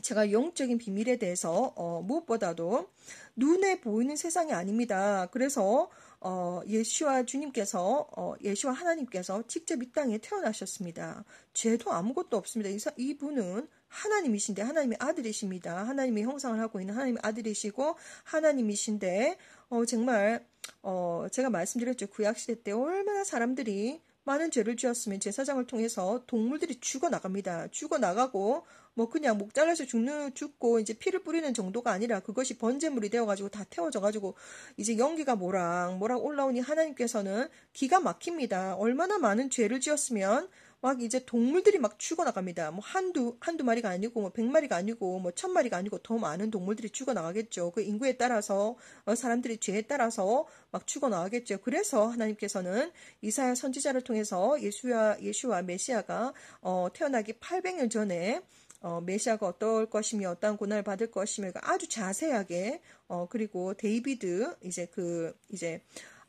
제가 영적인 비밀에 대해서 어, 무엇보다도 눈에 보이는 세상이 아닙니다. 그래서 어, 예수와 주님께서 어, 예수와 하나님께서 직접 이 땅에 태어나셨습니다. 죄도 아무것도 없습니다. 이분은 하나님이신데 하나님의 아들이십니다. 하나님의 형상을 하고 있는 하나님의 아들이시고 하나님이신데 어, 정말 어, 제가 말씀드렸죠 구약 그 시대 때 얼마나 사람들이 많은 죄를 지었으면 제사장을 통해서 동물들이 죽어 나갑니다. 죽어 나가고 뭐 그냥 목 잘라서 죽는 죽고 이제 피를 뿌리는 정도가 아니라 그것이 번제물이 되어가지고 다 태워져가지고 이제 연기가 뭐랑 뭐랑 올라오니 하나님께서는 기가 막힙니다. 얼마나 많은 죄를 지었으면 막 이제 동물들이 막 죽어나갑니다. 뭐 한두, 한두 마리가 아니고, 뭐백 마리가 아니고, 뭐천 마리가 아니고, 더 많은 동물들이 죽어나가겠죠. 그 인구에 따라서, 어, 사람들이 죄에 따라서 막 죽어나가겠죠. 그래서 하나님께서는 이사야 선지자를 통해서 예수와, 예수와 메시아가, 어, 태어나기 800년 전에, 어, 메시아가 어떨 것이며 어떤 고난을 받을 것이며 아주 자세하게 어, 그리고 데이비드 이제 그 이제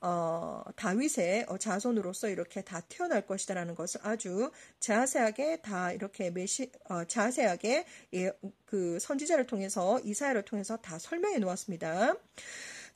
어, 다윗의 어, 자손으로서 이렇게 다 태어날 것이다라는 것을 아주 자세하게 다 이렇게 메시, 어, 자세하게 예, 그 선지자를 통해서 이사야를 통해서 다 설명해 놓았습니다.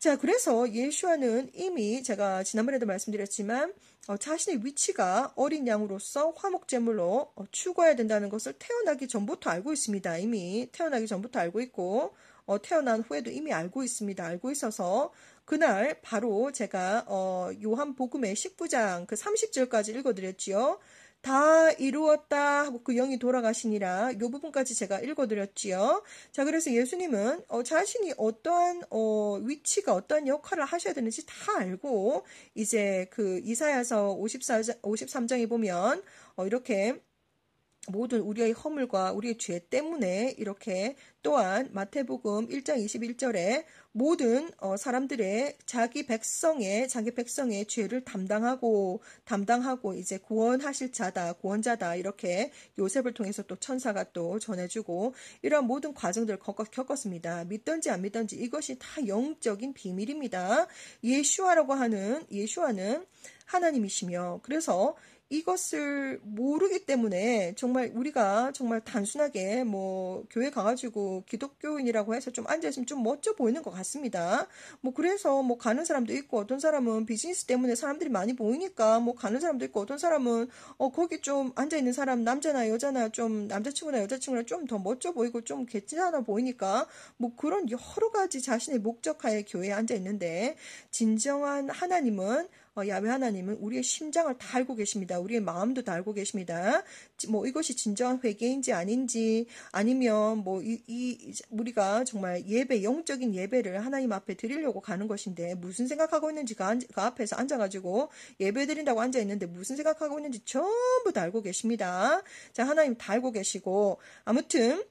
자, 그래서 예슈아는 이미 제가 지난번에도 말씀드렸지만 어, 자신의 위치가 어린 양으로서 화목제물로 어, 추구해야 된다는 것을 태어나기 전부터 알고 있습니다. 이미 태어나기 전부터 알고 있고 어, 태어난 후에도 이미 알고 있습니다. 알고 있어서 그날 바로 제가 어, 요한복음의 19장 그 30절까지 읽어드렸지요. 다 이루었다 하고 그 영이 돌아가시니라 요 부분까지 제가 읽어드렸지요. 자 그래서 예수님은 어, 자신이 어떠한 어, 위치가 어떤 역할을 하셔야 되는지 다 알고 이제 그 이사야서 5 4 53장에 보면 어, 이렇게 모든 우리의 허물과 우리의 죄 때문에 이렇게 또한 마태복음 1장 21절에 모든 어, 사람들의 자기 백성의 자기 백성의 죄를 담당하고 담당하고 이제 구원하실 자다 구원자다 이렇게 요셉을 통해서 또 천사가 또 전해주고 이런 모든 과정들을 겪었습니다. 믿던지안믿던지 이것이 다 영적인 비밀입니다. 예수아라고 하는 예수아는 하나님이시며 그래서 이것을 모르기 때문에 정말 우리가 정말 단순하게 뭐 교회 가가지고 기독교인이라고 해서 좀 앉아있으면 좀 멋져 보이는 것 같습니다. 뭐 그래서 뭐 가는 사람도 있고 어떤 사람은 비즈니스 때문에 사람들이 많이 보이니까 뭐 가는 사람도 있고 어떤 사람은 어 거기 좀 앉아있는 사람 남자나 여자나 좀 남자친구나 여자친구나 좀 더 멋져 보이고 좀 괜찮아 보이니까 뭐 그런 여러 가지 자신의 목적하에 교회에 앉아있는데 진정한 하나님은 어, 야외 하나님은 우리의 심장을 다 알고 계십니다. 우리의 마음도 다 알고 계십니다. 뭐 이것이 진정한 회개인지 아닌지 아니면 뭐이 이, 우리가 정말 예배 영적인 예배를 하나님 앞에 드리려고 가는 것인데 무슨 생각하고 있는지 그, 앞에서 앉아가지고 예배 드린다고 앉아 있는데 무슨 생각하고 있는지 전부 다 알고 계십니다. 자 하나님 다 알고 계시고 아무튼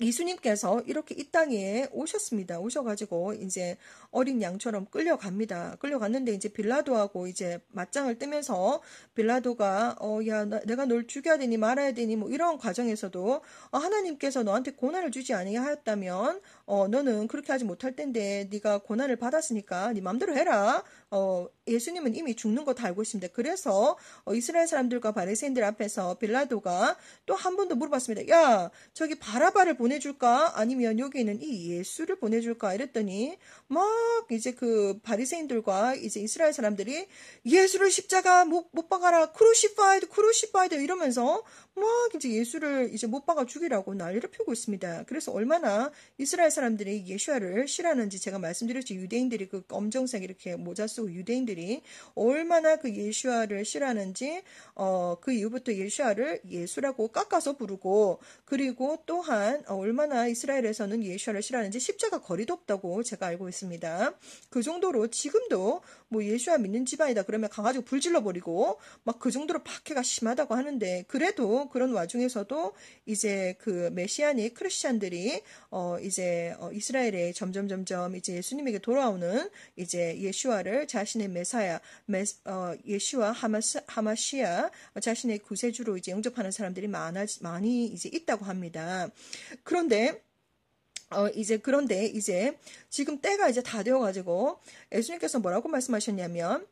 예수님께서 이렇게 이 땅에 오셨습니다. 오셔가지고 이제 어린 양처럼 끌려갑니다. 끌려갔는데 이제 빌라도하고 이제 맞짱을 뜨면서 빌라도가 어야 내가 널 죽여야 되니 말아야 되니 뭐 이런 과정에서도 어, 하나님께서 너한테 고난을 주지 아니하였다면 어 너는 그렇게 하지 못할 텐데 네가 고난을 받았으니까 네 맘대로 해라. 어 예수님은 이미 죽는 거 다 알고 있습니다. 그래서 어, 이스라엘 사람들과 바리새인들 앞에서 빌라도가 또 한 번 더 물어봤습니다. 야 저기 바라바를 보내줄까 아니면 여기 있는 이 예수를 보내줄까 이랬더니 뭐 이제 그 바리새인들과 이제 이스라엘 사람들이 예수를 십자가 못, 못 박아라 크루시파이드 크루시파이드 이러면서 막 이제 예수를 이제 못 박아 죽이라고 난리를 피우고 있습니다. 그래서 얼마나 이스라엘 사람들이 예수야를 싫어하는지 제가 말씀드렸죠. 유대인들이 그 검정색 이렇게 모자 쓰고 유대인들이 얼마나 그 예수야를 싫어하는지 어, 그 이후부터 예수야를 예수라고 깎아서 부르고 그리고 또한 얼마나 이스라엘에서는 예수야를 싫어하는지 십자가 거리도 없다고 제가 알고 있습니다. 그 정도로 지금도 뭐 예수야 믿는 집안이다 그러면 강아지 불질러 버리고 막 그 정도로 박해가 심하다고 하는데 그래도 그런 와중에서도 이제 그 메시아닉 크리스찬들이 어 이제 어, 이스라엘에 점점 점점 이제 예수님에게 돌아오는 이제 예슈아를 자신의 메사야 메, 어, 예슈아 하마스 하마시아 어, 자신의 구세주로 이제 영접하는 사람들이 많아 많이 이제 있다고 합니다. 그런데 어, 이제, 그런데, 이제, 지금 때가 이제 다 되어가지고, 예수님께서 뭐라고 말씀하셨냐면,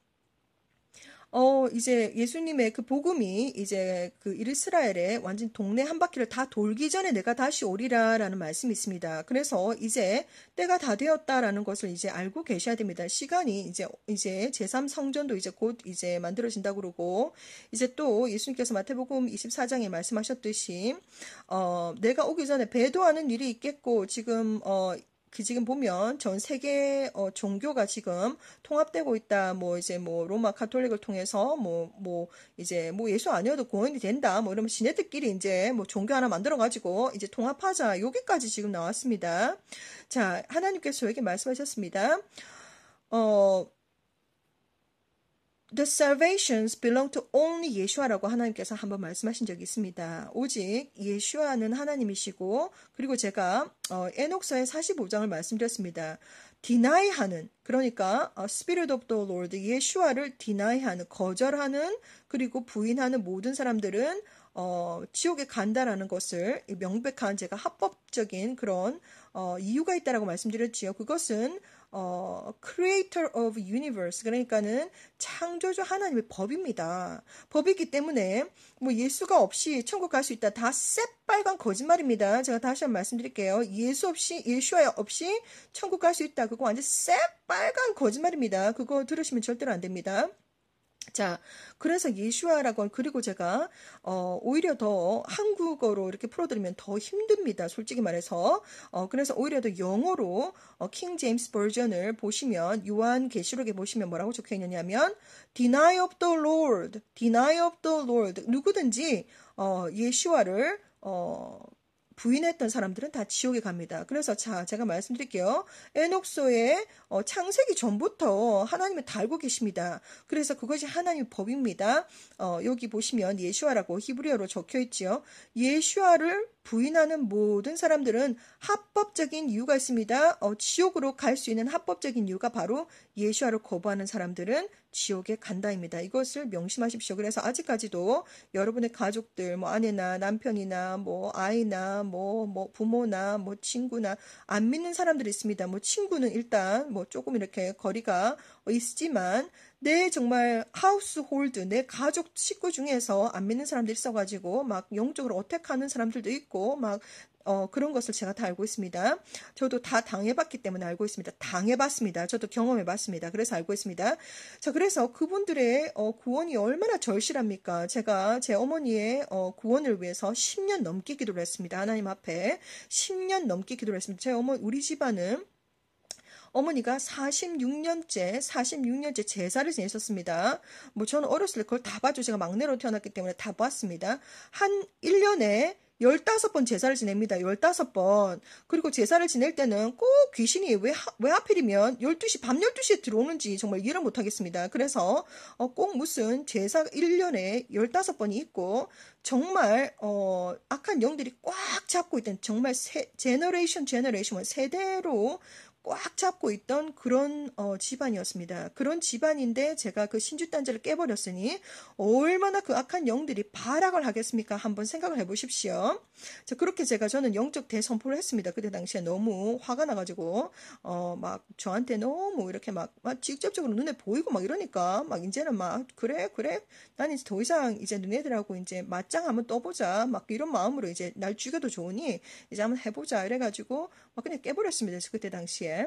어, 이제 예수님의 그 복음이 이제 그이스라엘의 완전 동네 한 바퀴를 다 돌기 전에 내가 다시 오리라라는 말씀이 있습니다. 그래서 이제 때가 다 되었다라는 것을 이제 알고 계셔야 됩니다. 시간이 이제 이제 제3 성전도 이제 곧 이제 만들어진다 고 그러고 이제 또 예수님께서 마태복음 24장에 말씀하셨듯이 어, 내가 오기 전에 배도하는 일이 있겠고 지금 어그 지금 보면 전 세계 어, 종교가 지금 통합되고 있다. 뭐 이제 뭐 로마 카톨릭을 통해서 뭐뭐 뭐 이제 뭐 예수 아니어도 공연이 된다. 뭐 이러면 지네들끼리 이제 뭐 종교 하나 만들어 가지고 이제 통합하자. 여기까지 지금 나왔습니다. 자, 하나님께서 여기 말씀하셨습니다. 어 The salvations belong to only y e s h u a 라고 하나님께서 한번 말씀하신 적이 있습니다. 오직 예수아는 하나님이시고 그리고 제가 어, 에녹서의 45장을 말씀드렸습니다. 디나이하는 그러니까 어, Spirit of the Lord 예수아를 디나이하는 거절하는 그리고 부인하는 모든 사람들은 어, 지옥에 간다라는 것을 명백한 제가 합법적인 그런 어, 이유가 있다라고 말씀드렸지요. 그것은 어, creator of universe. 그러니까는 창조주 하나님의 법입니다. 법이기 때문에 뭐 예수가 없이 천국 갈 수 있다. 다 새빨간 거짓말입니다. 제가 다시 한번 말씀드릴게요. 예수 없이, 예수와 없이 천국 갈 수 있다. 그거 완전 새빨간 거짓말입니다. 그거 들으시면 절대로 안 됩니다. 자, 그래서 예슈아라고 그리고 제가 어 오히려 더 한국어로 이렇게 풀어드리면 더 힘듭니다. 솔직히 말해서 어 그래서 오히려 더 영어로 어, 킹 제임스 버전을 보시면 요한 계시록에 보시면 뭐라고 적혀 있냐면 deny of the Lord, deny of the Lord 누구든지 어 예슈아를 어 부인했던 사람들은 다 지옥에 갑니다. 그래서 자, 제가 말씀드릴게요. 에녹소의 어, 창세기 전부터 하나님을 달고 계십니다. 그래서 그것이 하나님의 법입니다. 어, 여기 보시면 예슈아라고 히브리어로 적혀 있지요. 예슈아를 부인하는 모든 사람들은 합법적인 이유가 있습니다. 어, 지옥으로 갈 수 있는 합법적인 이유가 바로 예수아를 거부하는 사람들은 지옥에 간다입니다. 이것을 명심하십시오. 그래서 아직까지도 여러분의 가족들, 뭐 아내나 남편이나 뭐 아이나 뭐, 뭐 부모나 뭐 친구나 안 믿는 사람들이 있습니다. 뭐 친구는 일단 뭐 조금 이렇게 거리가 있지만 내 네, 정말 하우스홀드 내 네, 가족 식구 중에서 안 믿는 사람들이 있어가지고 막 영적으로 어택하는 사람들도 있고 막 어, 그런 것을 제가 다 알고 있습니다. 저도 다 당해봤기 때문에 알고 있습니다. 당해봤습니다. 저도 경험해봤습니다. 그래서 알고 있습니다. 자, 그래서 그분들의 어, 구원이 얼마나 절실합니까? 제가 제 어머니의 어, 구원을 위해서 10년 넘게 기도를 했습니다. 하나님 앞에 10년 넘게 기도를 했습니다. 제 어머니, 우리 집안은 어머니가 46년째, 46년째 제사를 지내셨습니다. 뭐 저는 어렸을 때 그걸 다봐죠 제가 막내로 태어났기 때문에 다 봤습니다. 한 1년에 15번 제사를 지냅니다. 15번. 그리고 제사를 지낼 때는 꼭 귀신이 왜, 하, 왜 하필이면 12시, 밤 12시에 들어오는지 정말 이해를 못하겠습니다. 그래서, 어, 꼭 무슨 제사 1년에 15번이 있고, 정말, 어, 악한 영들이 꽉 잡고 있던 정말 세, 제너레이션, 제너레이션, 세대로 꽉 잡고 있던 그런 어, 집안이었습니다. 그런 집안인데 제가 그 신주단지를 깨버렸으니 얼마나 그 악한 영들이 발악을 하겠습니까? 한번 생각을 해보십시오. 자, 그렇게 제가 저는 영적 대선포를 했습니다. 그때 당시에 너무 화가 나가지고 어막 저한테 너무 이렇게 막, 막 직접적으로 눈에 보이고 막 이러니까 막 이제는 막 그래 그래 난 이제 더 이상 이제 눈네들하고 이제 맞짱 한번 떠보자 막 이런 마음으로 이제 날 죽여도 좋으니 이제 한번 해보자 이래가지고 막 그냥 깨버렸습니다. 그때 당시에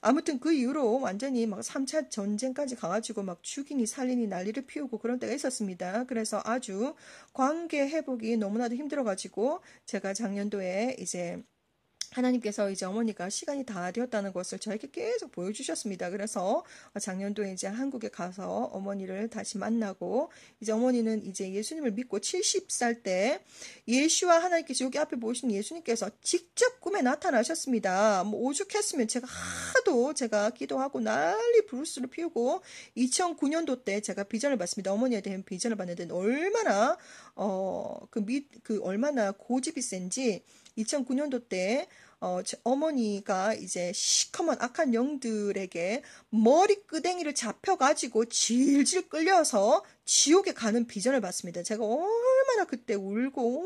아무튼 그 이후로 완전히 막 3차 전쟁까지 가가지고 막 죽이니 살리니 난리를 피우고 그런 때가 있었습니다. 그래서 아주 관계 회복이 너무나도 힘들어가지고 제가 작년도에 이제 하나님께서 이제 어머니가 시간이 다 되었다는 것을 저에게 계속 보여주셨습니다. 그래서 작년도에 이제 한국에 가서 어머니를 다시 만나고 이제 어머니는 이제 예수님을 믿고 70살 때 예수와 하나님께서 여기 앞에 보시는 예수님께서 직접 꿈에 나타나셨습니다. 뭐 오죽했으면 제가 하도 제가 기도하고 난리 브루스를 피우고 2009년도 때 제가 비전을 봤습니다. 어머니에 대한 비전을 봤는데 얼마나 어그 그 얼마나 고집이 센지 2009년도 때 어, 어머니가 이제 시커먼 악한 영들에게 머리끄댕이를 잡혀가지고 질질 끌려서 지옥에 가는 비전을 봤습니다. 제가 얼마나 그때 울고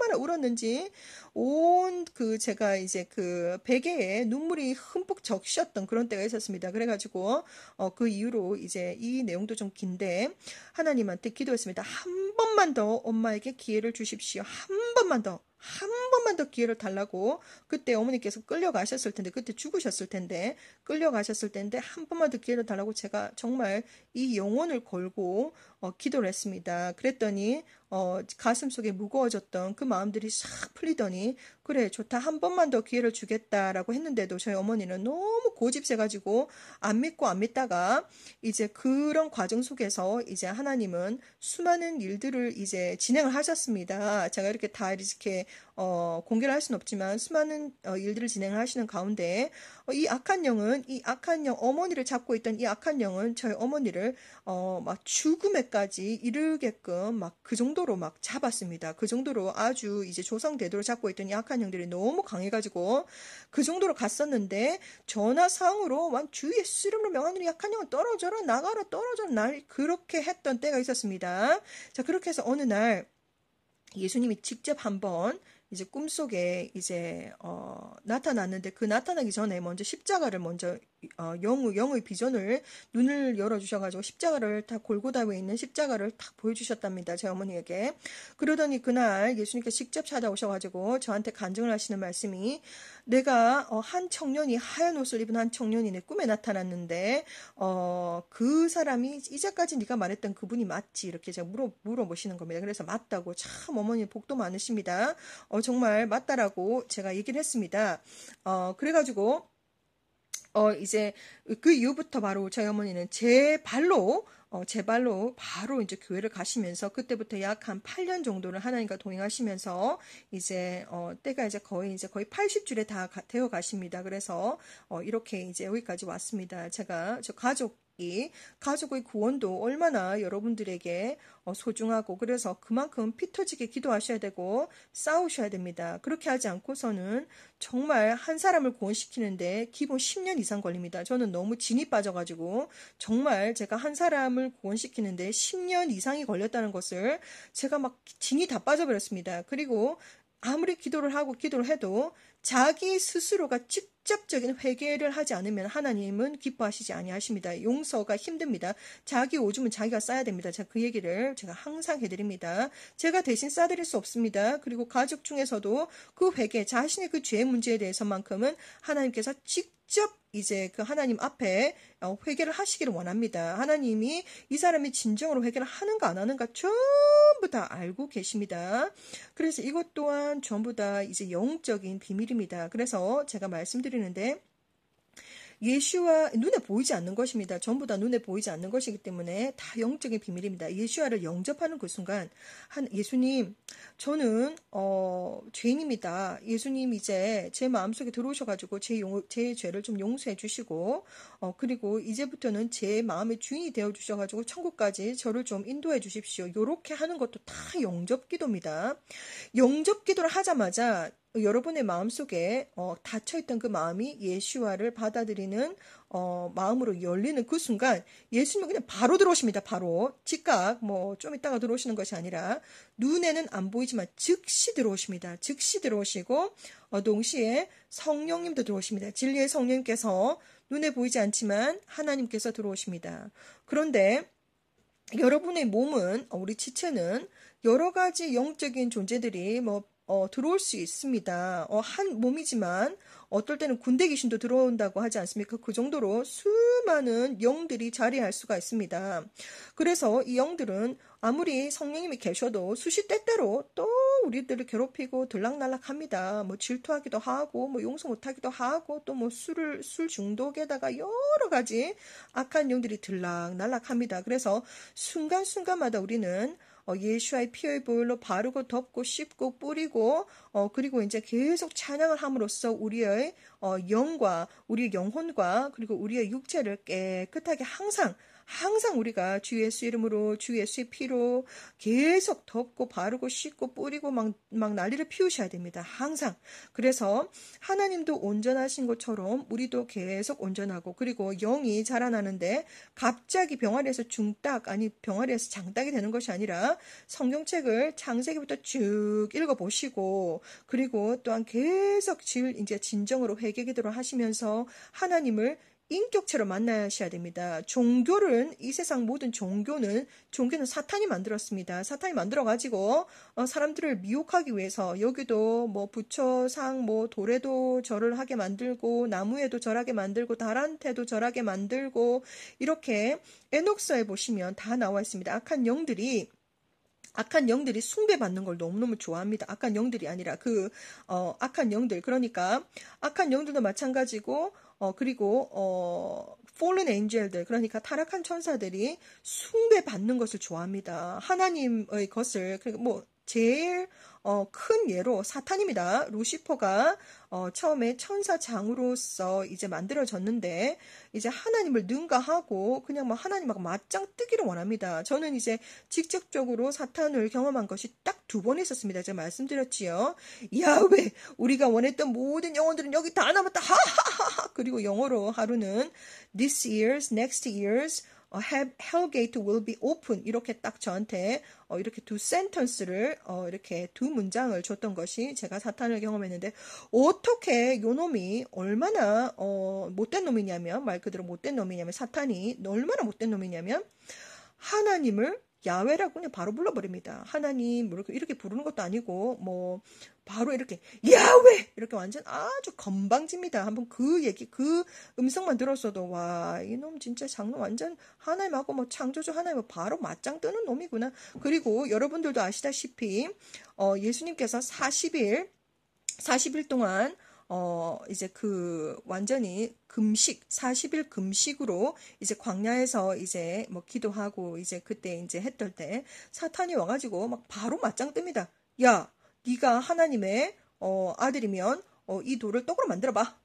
얼마나 울었는지 온 그 제가 이제 그 베개에 눈물이 흠뻑 적셨던 그런 때가 있었습니다. 그래가지고 어, 그 이후로 이제 이 내용도 좀 긴데 하나님한테 기도했습니다. 한 번만 더 엄마에게 기회를 주십시오. 한 번만 더. 한 번만 더 기회를 달라고 그때 어머니께서 끌려가셨을 텐데 그때 죽으셨을 텐데 끌려가셨을 텐데 한 번만 더 기회를 달라고 제가 정말 이 영혼을 걸고 어, 기도를 했습니다. 그랬더니 어, 가슴 속에 무거워졌던 그 마음들이 싹 풀리더니 그래 좋다 한 번만 더 기회를 주겠다라고 했는데도 저희 어머니는 너무 고집세 가지고 안 믿고 안 믿다가 이제 그런 과정 속에서 이제 하나님은 수많은 일들을 이제 진행을 하셨습니다. 제가 이렇게 다 이렇게 어, 공개를 할 수는 없지만 수많은 어, 일들을 진행을 하시는 가운데 어, 이 악한 영은 이 악한 영 어머니를 잡고 있던 이 악한 영은 저희 어머니를 어, 막 죽음에까지 이르게끔 막 그 정도로 막 잡았습니다. 그 정도로 아주 이제 조성 대도를 잡고 있던 이 악한 한영들이 너무 강해가지고 그 정도로 갔었는데 전화상으로 완주의수쓰으로 명하느니 약한영은 떨어져라 나가라 떨어져라 날 그렇게 했던 때가 있었습니다. 자 그렇게 해서 어느 날 예수님이 직접 한번 이제 꿈속에 이제 어, 나타났는데 그 나타나기 전에 먼저 십자가를 먼저 어, 영의, 영의 비전을 눈을 열어주셔가지고 십자가를 다 골고다 위에 있는 십자가를 탁 보여주셨답니다. 제 어머니에게. 그러더니 그날 예수님께 직접 찾아오셔가지고 저한테 간증을 하시는 말씀이 내가 어, 한 청년이 하얀 옷을 입은 한 청년이 내 꿈에 나타났는데 어, 그 사람이 이제까지 네가 말했던 그분이 맞지 이렇게 제가 물어 물어보시는 겁니다. 그래서 맞다고 참 어머니 복도 많으십니다. 어, 정말 맞다라고 제가 얘기를 했습니다. 어, 그래가지고 어, 이제 그 이후부터 바로 저희 어머니는 제 발로 어, 제 발로 바로 이제 교회를 가시면서 그때부터 약 한 8년 정도를 하나님과 동행하시면서 이제 어, 때가 이제 거의 이제 거의 80줄에 다 가, 되어 가십니다. 그래서 어, 이렇게 이제 여기까지 왔습니다. 제가 저 가족 이 가족의 구원도 얼마나 여러분들에게 어, 소중하고 그래서 그만큼 피 터지게 기도하셔야 되고 싸우셔야 됩니다. 그렇게 하지 않고서는 정말 한 사람을 구원시키는데 기본 10년 이상 걸립니다. 저는 너무 진이 빠져가지고 정말 제가 한 사람을 구원시키는데 10년 이상이 걸렸다는 것을 제가 막 진이 다 빠져버렸습니다. 그리고 아무리 기도를 하고 기도를 해도 자기 스스로가 직 직접적인 회개를 하지 않으면 하나님은 기뻐하시지 아니하십니다. 용서가 힘듭니다. 자기 오줌은 자기가 싸야 됩니다. 제가 그 얘기를 제가 항상 해드립니다. 제가 대신 싸드릴 수 없습니다. 그리고 가족 중에서도 그 회개, 자신의 그죄의 문제에 대해서만큼은 하나님께서 직 직접 이제 그 하나님 앞에 어, 회개를 하시기를 원합니다. 하나님이 이 사람이 진정으로 회개를 하는가 안 하는가 전부 다 알고 계십니다. 그래서 이것 또한 전부 다 이제 영적인 비밀입니다. 그래서 제가 말씀드리는데 예수와 눈에 보이지 않는 것입니다. 전부 다 눈에 보이지 않는 것이기 때문에 다 영적인 비밀입니다. 예수와를 영접하는 그 순간 한 예수님 저는 어, 죄인입니다. 예수님 이제 제 마음속에 들어오셔가지고 제, 용, 제 죄를 좀 용서해 주시고 어, 그리고 이제부터는 제 마음의 주인이 되어 주셔가지고 천국까지 저를 좀 인도해 주십시오. 요렇게 하는 것도 다 영접 기도입니다. 영접 기도를 하자마자 여러분의 마음속에 어, 닫혀있던 그 마음이 예수와를 받아들이는 어, 마음으로 열리는 그 순간 예수님은 그냥 바로 들어오십니다. 바로 즉각 뭐 좀 있다가 들어오시는 것이 아니라 눈에는 안 보이지만 즉시 들어오십니다. 즉시 들어오시고 어, 동시에 성령님도 들어오십니다. 진리의 성령님께서 눈에 보이지 않지만 하나님께서 들어오십니다. 그런데 여러분의 몸은 어, 우리 지체는 여러 가지 영적인 존재들이 뭐 어, 들어올 수 있습니다. 어, 한 몸이지만 어떨 때는 군대 귀신도 들어온다고 하지 않습니까? 그 정도로 수많은 영들이 자리할 수가 있습니다. 그래서 이 영들은 아무리 성령님이 계셔도 수시 때때로 또 우리들을 괴롭히고 들락날락합니다. 뭐 질투하기도 하고 뭐 용서 못하기도 하고 또 뭐 술을 술 중독에다가 여러 가지 악한 영들이 들락날락합니다. 그래서 순간순간마다 우리는 어, 예수와의 피의 보혈로 바르고 덮고 씹고 뿌리고 어, 그리고 이제 계속 찬양을 함으로써 우리의 어, 영과 우리의 영혼과 그리고 우리의 육체를 깨끗하게 항상 항상 우리가 주 예수 이름으로 주 예수의 피로 계속 덮고 바르고 씻고 뿌리고 막, 막 난리를 피우셔야 됩니다. 항상. 그래서 하나님도 온전하신 것처럼 우리도 계속 온전하고 그리고 영이 자라나는데 갑자기 병아리에서 중딱 아니 병아리에서 장딱이 되는 것이 아니라 성경책을 창세기부터쭉 읽어보시고 그리고 또한 계속 질 이제 진정으로 회개 기도를 하시면서 하나님을 인격체로 만나셔야 됩니다. 종교는 이 세상 모든 종교는 종교는 사탄이 만들었습니다. 사탄이 만들어 가지고 어, 사람들을 미혹하기 위해서 여기도 뭐 부처상 뭐 돌에도 절을 하게 만들고 나무에도 절하게 만들고 달한테도 절하게 만들고 이렇게 에녹서에 보시면 다 나와 있습니다. 악한 영들이 악한 영들이 숭배받는 걸 너무너무 좋아합니다. 악한 영들이 아니라 그 어, 악한 영들 그러니까 악한 영들도 마찬가지고 어, 그리고 어, fallen angel들 그러니까 타락한 천사들이 숭배받는 것을 좋아합니다. 하나님의 것을 그리고 뭐 제일 어, 큰 예로 사탄입니다. 루시퍼가 어, 처음에 천사장으로서 이제 만들어졌는데 이제 하나님을 능가하고 그냥 뭐 하나님하고 맞짱 뜨기를 원합니다. 저는 이제 직접적으로 사탄을 경험한 것이 딱 두 번 있었습니다. 제가 말씀드렸지요. 야 왜 우리가 원했던 모든 영혼들은 여기 다 남았다. 하하하. 그리고 영어로 하루는 this year's, next year's 어, Hellgate will be open 이렇게 딱 저한테 어, 이렇게 두 센턴스를 어, 이렇게 두 문장을 줬던 것이 제가 사탄을 경험했는데 어떻게 요 놈이 얼마나 어, 못된 놈이냐면 말 그대로 못된 놈이냐면 사탄이 얼마나 못된 놈이냐면 하나님을 야외라고 그냥 바로 불러버립니다. 하나님 뭐 이렇게, 이렇게 부르는 것도 아니고 뭐 바로 이렇게 야외 이렇게 완전 아주 건방집니다. 한번 그 얘기 그 음성만 들었어도 와 이놈 진짜 장로 완전 하나님하고 뭐 창조주 하나님 바로 맞짱 뜨는 놈이구나. 그리고 여러분들도 아시다시피 어, 예수님께서 40일 40일 동안 어 이제 그 완전히 금식 40일 금식으로 이제 광야에서 이제 뭐 기도하고 이제 그때 이제 했던 때 사탄이 와가지고 막 바로 맞짱 뜹니다. 야, 네가 하나님의 어 아들이면 어이 돌을 떡으로 만들어봐.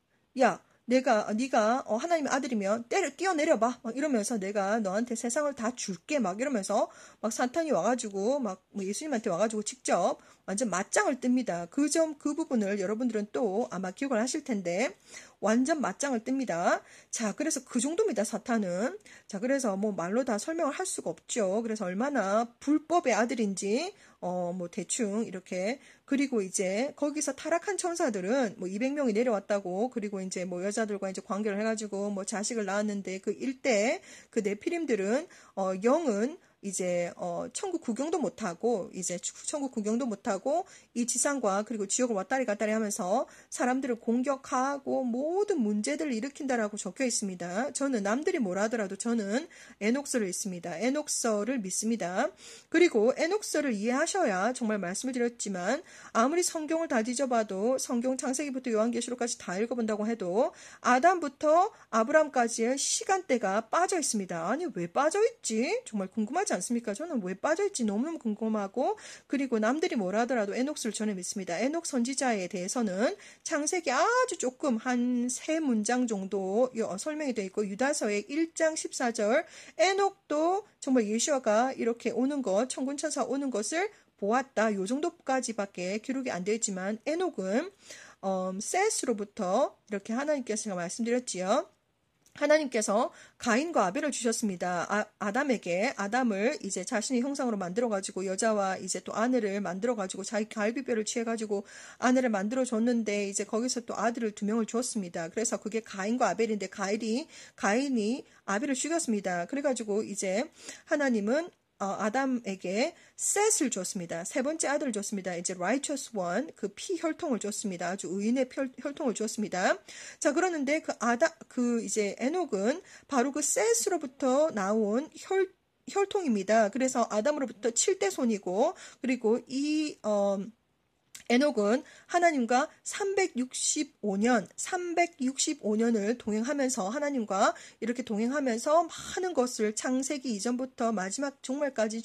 야, 내가 어, 네가 어, 하나님의 아들이면 때려 뛰어내려 봐. 막 이러면서 내가 너한테 세상을 다 줄게. 막 이러면서 막 사탄이 와 가지고 막 뭐 예수님한테 와 가지고 직접 완전 맞짱을 뜹니다. 그점그 그 부분을 여러분들은 또 아마 기억을 하실 텐데 완전 맞짱을 뜹니다. 자, 그래서 그 정도입니다. 사탄은. 자, 그래서 뭐 말로 다 설명을 할 수가 없죠. 그래서 얼마나 불법의 아들인지 어, 뭐 대충 이렇게 그리고 이제 거기서 타락한 천사들은 뭐 200명이 내려왔다고 그리고 이제 뭐 여자들과 이제 관계를 해가지고 뭐 자식을 낳았는데 그 일대 그 네피림들은 어, 영은 이제 어 천국 구경도 못 하고 이제 천국 구경도 못 하고 이 지상과 그리고 지옥을 왔다리 갔다리 하면서 사람들을 공격하고 모든 문제들을 일으킨다라고 적혀 있습니다. 저는 남들이 뭘 하더라도 저는 에녹서를 있습니다. 에녹서를 믿습니다. 그리고 에녹서를 이해하셔야 정말 말씀을 드렸지만 아무리 성경을 다 뒤져봐도 성경 창세기부터 요한계시록까지 다 읽어본다고 해도 아담부터 아브람까지의 시간대가 빠져 있습니다. 아니 왜 빠져 있지? 정말 궁금하지 하지 않습니까? 저는 왜 빠질지 너무너무 궁금하고 그리고 남들이 뭐라 하더라도 에녹스를 전해 믿습니다. 에녹 선지자에 대해서는 창세기 아주 조금 한 세 문장 정도 설명이 되어 있고 유다서의 1장 14절 에녹도 정말 예수아가 이렇게 오는 것 천군천사 오는 것을 보았다. 요 정도까지밖에 기록이 안 되지만 에녹은 어, 음, 세스로부터 이렇게 하나님께서 말씀드렸지요. 하나님께서 가인과 아벨을 주셨습니다. 아, 아담에게 아담을 이제 자신의 형상으로 만들어 가지고 여자와 이제 또 아내를 만들어 가지고 자기 갈비뼈를 취해 가지고 아내를 만들어 줬는데 이제 거기서 또 아들을 두 명을 주었습니다. 그래서 그게 가인과 아벨인데 가인이 가인이 아벨을 죽였습니다. 그래 가지고 이제 하나님은 어, 아담에게 셋을 줬습니다. 세 번째 아들을 줬습니다. 이제 righteous one 그 피 혈통을 줬습니다. 아주 의인의 혈통을 줬습니다자 그러는데 그 아다 그 이제 에녹은 바로 그 셋으로부터 나온 혈 혈통입니다. 그래서 아담으로부터 7대 손이고 그리고 이 어, 에녹은 하나님과 365년, 365년을 동행하면서 하나님과 이렇게 동행하면서 많은 것을 창세기 이전부터 마지막 종말까지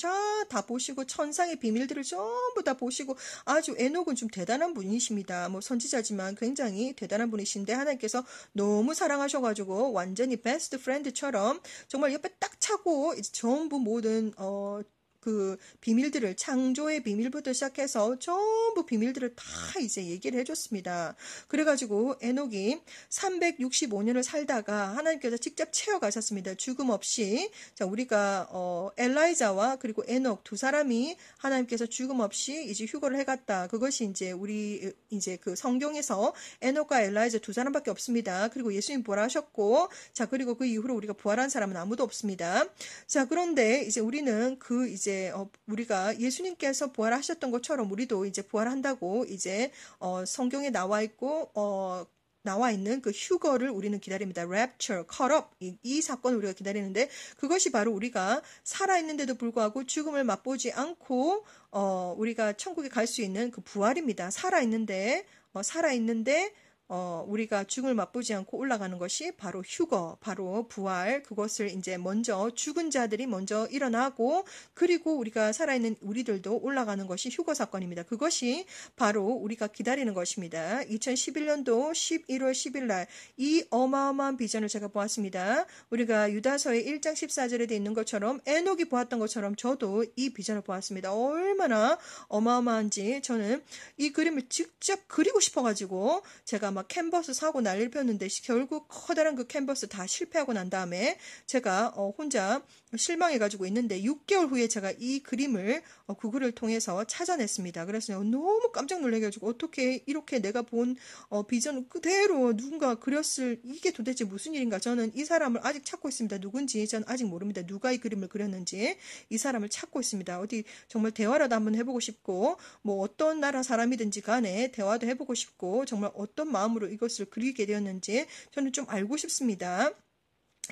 다 보시고 천상의 비밀들을 전부 다 보시고 아주 에녹은 좀 대단한 분이십니다. 뭐 선지자지만 굉장히 대단한 분이신데 하나님께서 너무 사랑하셔가지고 완전히 베스트 프렌드처럼 정말 옆에 딱 차고 전부 모든 어그 비밀들을 창조의 비밀부터 시작해서 전부 비밀들을 다 이제 얘기를 해줬습니다. 그래가지고 에녹이 365년을 살다가 하나님께서 직접 채워가셨습니다. 죽음 없이 자 우리가 어, 엘라이자와 그리고 에녹 두 사람이 하나님께서 죽음 없이 이제 휴거를 해갔다. 그것이 이제 우리 이제 그 성경에서 에녹과 엘라이자 두 사람밖에 없습니다. 그리고 예수님 부활하셨고 자 그리고 그 이후로 우리가 부활한 사람은 아무도 없습니다. 자 그런데 이제 우리는 그 이제 이 어, 우리가 예수님께서 부활하셨던 것처럼 우리도 이제 부활한다고 이제 어, 성경에 나와 있고 어, 나와 있는 그 휴거를 우리는 기다립니다. Rapture, c 랩처, up 이, 이 사건을 우리가 기다리는데 그것이 바로 우리가 살아 있는데도 불구하고 죽음을 맛보지 않고 어 우리가 천국에 갈 수 있는 그 부활입니다. 살아 있는데 어 살아 있는데 어, 우리가 죽을 맛보지 않고 올라가는 것이 바로 휴거, 바로 부활, 그것을 이제 먼저 죽은 자들이 먼저 일어나고, 그리고 우리가 살아있는 우리들도 올라가는 것이 휴거 사건입니다. 그것이 바로 우리가 기다리는 것입니다. 2011년도 11월 10일 날 이 어마어마한 비전을 제가 보았습니다. 우리가 유다서의 1장 14절에 돼 있는 것처럼 에녹이 보았던 것처럼 저도 이 비전을 보았습니다. 얼마나 어마어마한지 저는 이 그림을 직접 그리고 싶어가지고 제가 막 캔버스 사고 난리를 폈는데 결국 커다란 그 캔버스 다 실패하고 난 다음에 제가 어 혼자 실망해 가지고 있는데 6개월 후에 제가 이 그림을 어, 구글을 통해서 찾아냈습니다. 그래서 너무 깜짝 놀래가지고 어떻게 이렇게 내가 본 어, 비전 그대로 누군가 그렸을 이게 도대체 무슨 일인가 저는 이 사람을 아직 찾고 있습니다. 누군지 저는 아직 모릅니다. 누가 이 그림을 그렸는지 이 사람을 찾고 있습니다. 어디 정말 대화라도 한번 해보고 싶고 뭐 어떤 나라 사람이든지 간에 대화도 해보고 싶고 정말 어떤 마음으로 이것을 그리게 되었는지 저는 좀 알고 싶습니다.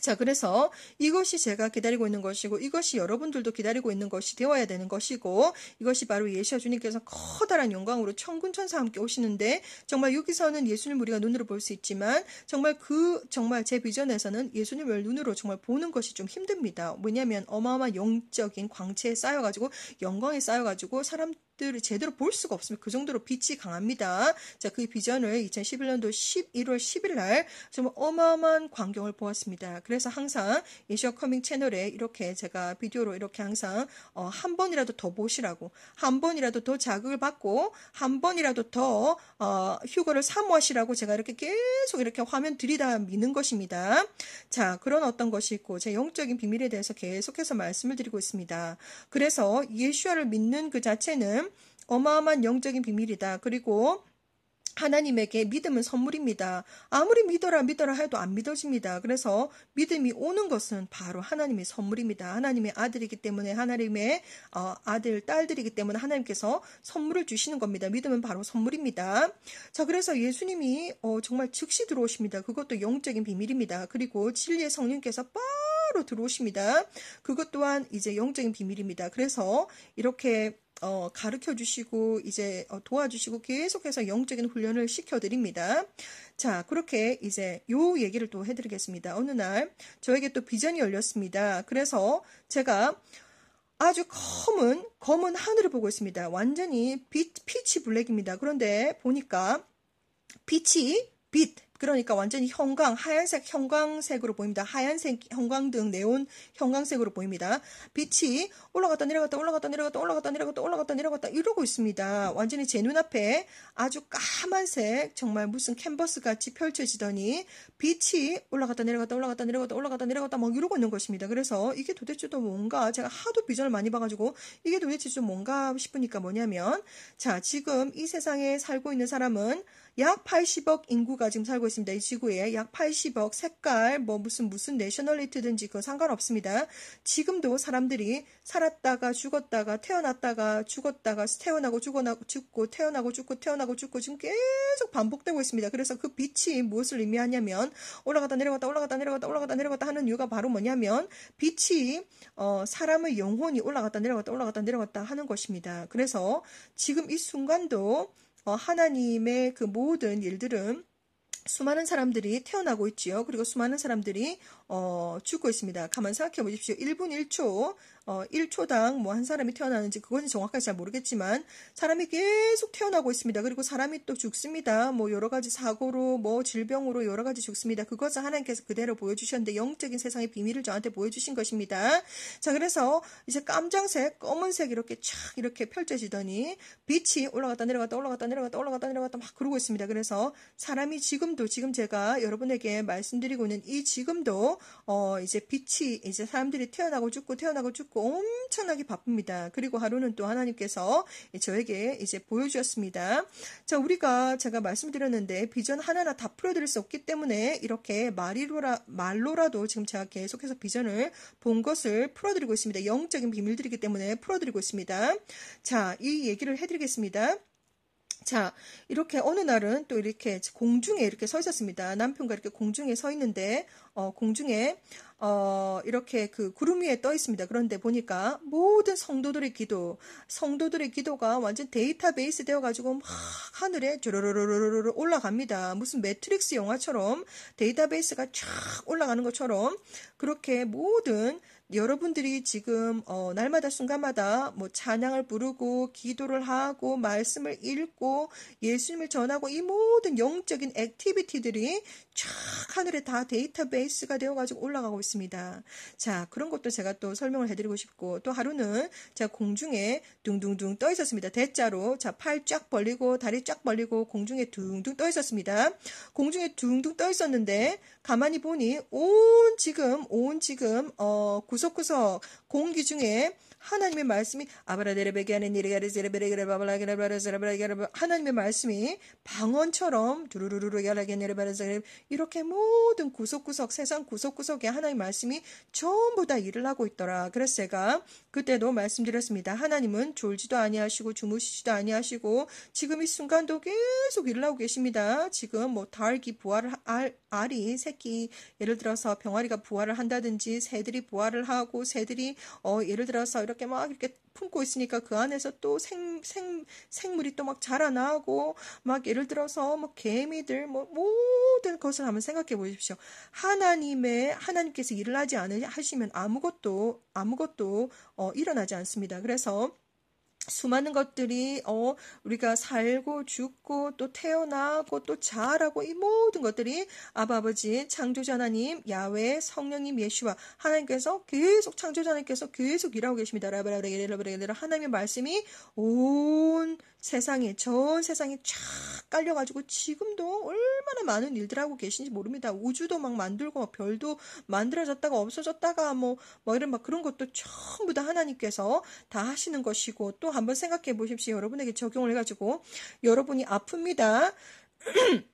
자, 그래서 이것이 제가 기다리고 있는 것이고 이것이 여러분들도 기다리고 있는 것이 되어야 되는 것이고 이것이 바로 예수와 주님께서 커다란 영광으로 천군 천사 함께 오시는데 정말 여기서는 예수님 우리가 눈으로 볼 수 있지만 정말 그 정말 제 비전에서는 예수님을 눈으로 정말 보는 것이 좀 힘듭니다. 왜냐하면 어마어마한 영적인 광채에 쌓여가지고 영광에 쌓여가지고 사람 것들을 제대로 볼 수가 없습니다. 그 정도로 빛이 강합니다. 자, 그 비전을 2011년도 11월 10일 날 정말 어마어마한 광경을 보았습니다. 그래서 항상 이슈어 커밍 채널에 이렇게 제가 비디오로 이렇게 항상 어, 한 번이라도 더 보시라고 한 번이라도 더 자극을 받고 한 번이라도 더 어, 휴거를 사모하시라고 제가 이렇게 계속 이렇게 화면 들이다 미는 것입니다. 자, 그런 어떤 것이 있고 제 영적인 비밀에 대해서 계속해서 말씀을 드리고 있습니다. 그래서 예수아를 믿는 그 자체는 어마어마한 영적인 비밀이다. 그리고 하나님에게 믿음은 선물입니다. 아무리 믿어라 믿어라 해도 안 믿어집니다. 그래서 믿음이 오는 것은 바로 하나님의 선물입니다. 하나님의 아들이기 때문에 하나님의 어, 아들 딸들이기 때문에 하나님께서 선물을 주시는 겁니다. 믿음은 바로 선물입니다. 자 그래서 예수님이 어, 정말 즉시 들어오십니다. 그것도 영적인 비밀입니다. 그리고 진리의 성령께서 빠 바로 들어오십니다. 그것 또한 이제 영적인 비밀입니다. 그래서 이렇게 어, 가르쳐 주시고 이제 어, 도와주시고 계속해서 영적인 훈련을 시켜 드립니다. 자, 그렇게 이제 요 얘기를 또해 드리겠습니다. 어느 날 저에게 또 비전이 열렸습니다. 그래서 제가 아주 검은 검은 하늘을 보고 있습니다. 완전히 빛 피치 블랙입니다. 그런데 보니까 빛이 빛 그러니까 완전히 형광, 하얀색 형광색으로 보입니다. 하얀색 형광등 네온 형광색으로 보입니다. 빛이 올라갔다 내려갔다 올라갔다 내려갔다 올라갔다 내려갔다 올라갔다 내려갔다 이러고 있습니다. 완전히 제 눈앞에 아주 까만색 정말 무슨 캔버스 같이 펼쳐지더니 빛이 올라갔다 내려갔다 올라갔다 내려갔다 올라갔다 내려갔다 막 이러고 있는 것입니다. 그래서 이게 도대체 또 뭔가 제가 하도 비전을 많이 봐가지고 이게 도대체 좀 뭔가 싶으니까 뭐냐면 자 지금 이 세상에 살고 있는 사람은 약 80억 인구가 지금 살고 있습니다. 이 지구에 약 80억 색깔 뭐 무슨 무슨 내셔널리티든지 그거 상관없습니다. 지금도 사람들이 살았다가 죽었다가 태어났다가 죽었다가 태어나고 죽어나고 죽고 태어나고 죽고 태어나고 죽고 지금 계속 반복되고 있습니다. 그래서 그 빛이 무엇을 의미하냐면 올라갔다 내려갔다 올라갔다 내려갔다 올라갔다 내려갔다 하는 이유가 바로 뭐냐면 빛이 어, 사람의 영혼이 올라갔다 내려갔다 올라갔다 내려갔다 하는 것입니다. 그래서 지금 이 순간도 어, 하나님의 그 모든 일들은 수많은 사람들이 태어나고 있지요. 그리고 수많은 사람들이 어, 죽고 있습니다. 가만 생각해 보십시오. 1분 1초 어, 1초당 뭐 한 사람이 태어나는지 그건 정확하게 잘 모르겠지만 사람이 계속 태어나고 있습니다. 그리고 사람이 또 죽습니다. 뭐 여러 가지 사고로 뭐 질병으로 여러 가지 죽습니다. 그것을 하나님께서 그대로 보여주셨는데 영적인 세상의 비밀을 저한테 보여주신 것입니다. 자 그래서 이제 깜장색, 검은색 이렇게 촥 이렇게 펼쳐지더니 빛이 올라갔다 내려갔다 올라갔다 내려갔다 올라갔다 내려갔다 막 그러고 있습니다. 그래서 사람이 지금도 지금 제가 여러분에게 말씀드리고 있는 이 지금도 어 이제 빛이 이제 사람들이 태어나고 죽고 태어나고 죽고 받고 엄청나게 바쁩니다. 그리고 하루는 또 하나님께서 저에게 이제 보여주셨습니다. 자, 우리가 제가 말씀드렸는데 비전 하나하나 다 풀어드릴 수 없기 때문에 이렇게 말이로라, 말로라도 지금 제가 계속해서 비전을 본 것을 풀어드리고 있습니다. 영적인 비밀들이기 때문에 풀어드리고 있습니다. 자, 이 얘기를 해드리겠습니다. 자, 이렇게 어느 날은 또 이렇게 공중에 이렇게 서 있었습니다. 남편과 이렇게 공중에 서 있는데, 어, 공중에, 어, 이렇게 그 구름 위에 떠 있습니다. 그런데 보니까 모든 성도들의 기도, 성도들의 기도가 완전 데이터베이스 되어가지고 막 하늘에 주르르르르르 올라갑니다. 무슨 매트릭스 영화처럼 데이터베이스가 쫙 올라가는 것처럼 그렇게 모든 여러분들이 지금 어, 날마다 순간마다 뭐 찬양을 부르고 기도를 하고 말씀을 읽고 예수님을 전하고 이 모든 영적인 액티비티들이 촥 하늘에 다 데이터베이스가 되어가지고 올라가고 있습니다. 자 그런 것도 제가 또 설명을 해드리고 싶고 또 하루는 제가 공중에 둥둥둥 떠 있었습니다. 대자로 자팔 쫙 벌리고 다리 쫙 벌리고 공중에 둥둥 떠 있었습니다. 공중에 둥둥 떠 있었는데 가만히 보니 온 지금 온 지금 어 구석구석 공기 중에 하나님의 말씀이 아바라데레베게 하는 니레가레제레베레게레 바바라게레바라제레바라게레 하나님의 말씀이 방언처럼 두루루루루 야라게네레바라제레 이렇게 모든 구석구석 세상 구석구석에 하나님의 말씀이 전부 다 일을 하고 있더라. 그래서 제가 그때도 말씀드렸습니다. 하나님은 졸지도 아니하시고 주무시지도 아니하시고 지금 이 순간도 계속 일을 하고 계십니다. 지금 뭐 달기 부활을 알 알이 새끼 예를 들어서 병아리가 부활을 한다든지 새들이 부활을 하고 새들이 어 예를 들어서 이렇게 막 이렇게 품고 있으니까 그 안에서 또 생, 생, 생물이 또 막 자라나고, 막 예를 들어서 뭐 개미들, 뭐 모든 것을 한번 생각해 보십시오. 하나님의, 하나님께서 일을 하지 않으시면 아무것도, 아무것도, 어, 일어나지 않습니다. 그래서, 수많은 것들이 어 우리가 살고 죽고 또 태어나고 또 자라고 이 모든 것들이 아버지 창조자 하나님 야외 성령님 예수와 하나님께서 계속 창조자 하나님께서 계속 일하고 계십니다. 라바라바레예레라바레 예레라 하나님의 말씀이 온 세상에 전 세상에 쫙 깔려가지고 지금도 얼마나 많은 일들 하고 계신지 모릅니다. 우주도 막 만들고 막 별도 만들어졌다가 없어졌다가 뭐뭐 뭐 이런 막 그런 것도 전부 다 하나님께서 다 하시는 것이고 또 한번 생각해 보십시오. 여러분에게 적용을 해가지고 여러분이 아픕니다.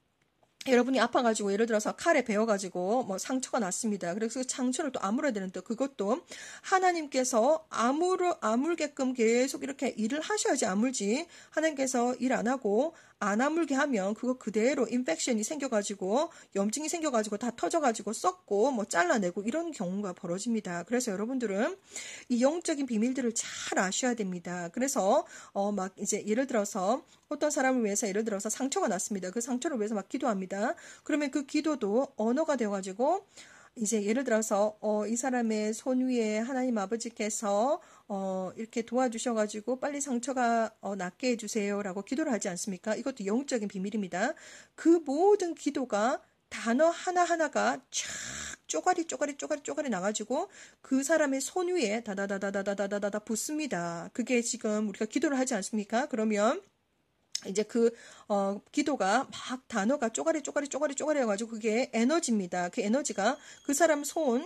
여러분이 아파가지고 예를 들어서 칼에 베어가지고 뭐 상처가 났습니다. 그래서 그 상처를 또 아물어야 되는 뜻. 그것도 하나님께서 아무르 아물게끔 계속 이렇게 일을 하셔야지 아물지. 하나님께서 일 안 하고 안 아물게 하면 그거 그대로 인펙션이 생겨가지고 염증이 생겨가지고 다 터져가지고 썩고 뭐 잘라내고 이런 경우가 벌어집니다. 그래서 여러분들은 이 영적인 비밀들을 잘 아셔야 됩니다. 그래서 어막 이제 예를 들어서 어떤 사람을 위해서 예를 들어서 상처가 났습니다. 그 상처를 위해서 막 기도합니다. 그러면 그 기도도 언어가 되어가지고 이제 예를 들어서 어, 이 사람의 손 위에 하나님 아버지께서 어, 이렇게 도와주셔가지고 빨리 상처가 어, 낫게 해주세요라고 기도를 하지 않습니까? 이것도 영적인 비밀입니다. 그 모든 기도가 단어 하나하나가 촥 쪼가리 쪼가리 쪼가리 쪼가리 나가지고 그 사람의 손 위에 다다다다다다다다다 붙습니다. 그게 지금 우리가 기도를 하지 않습니까? 그러면 이제 그, 어, 기도가 막 단어가 쪼가리 쪼가리 쪼가리 쪼가리 해가지고 그게 에너지입니다. 그 에너지가 그 사람 손,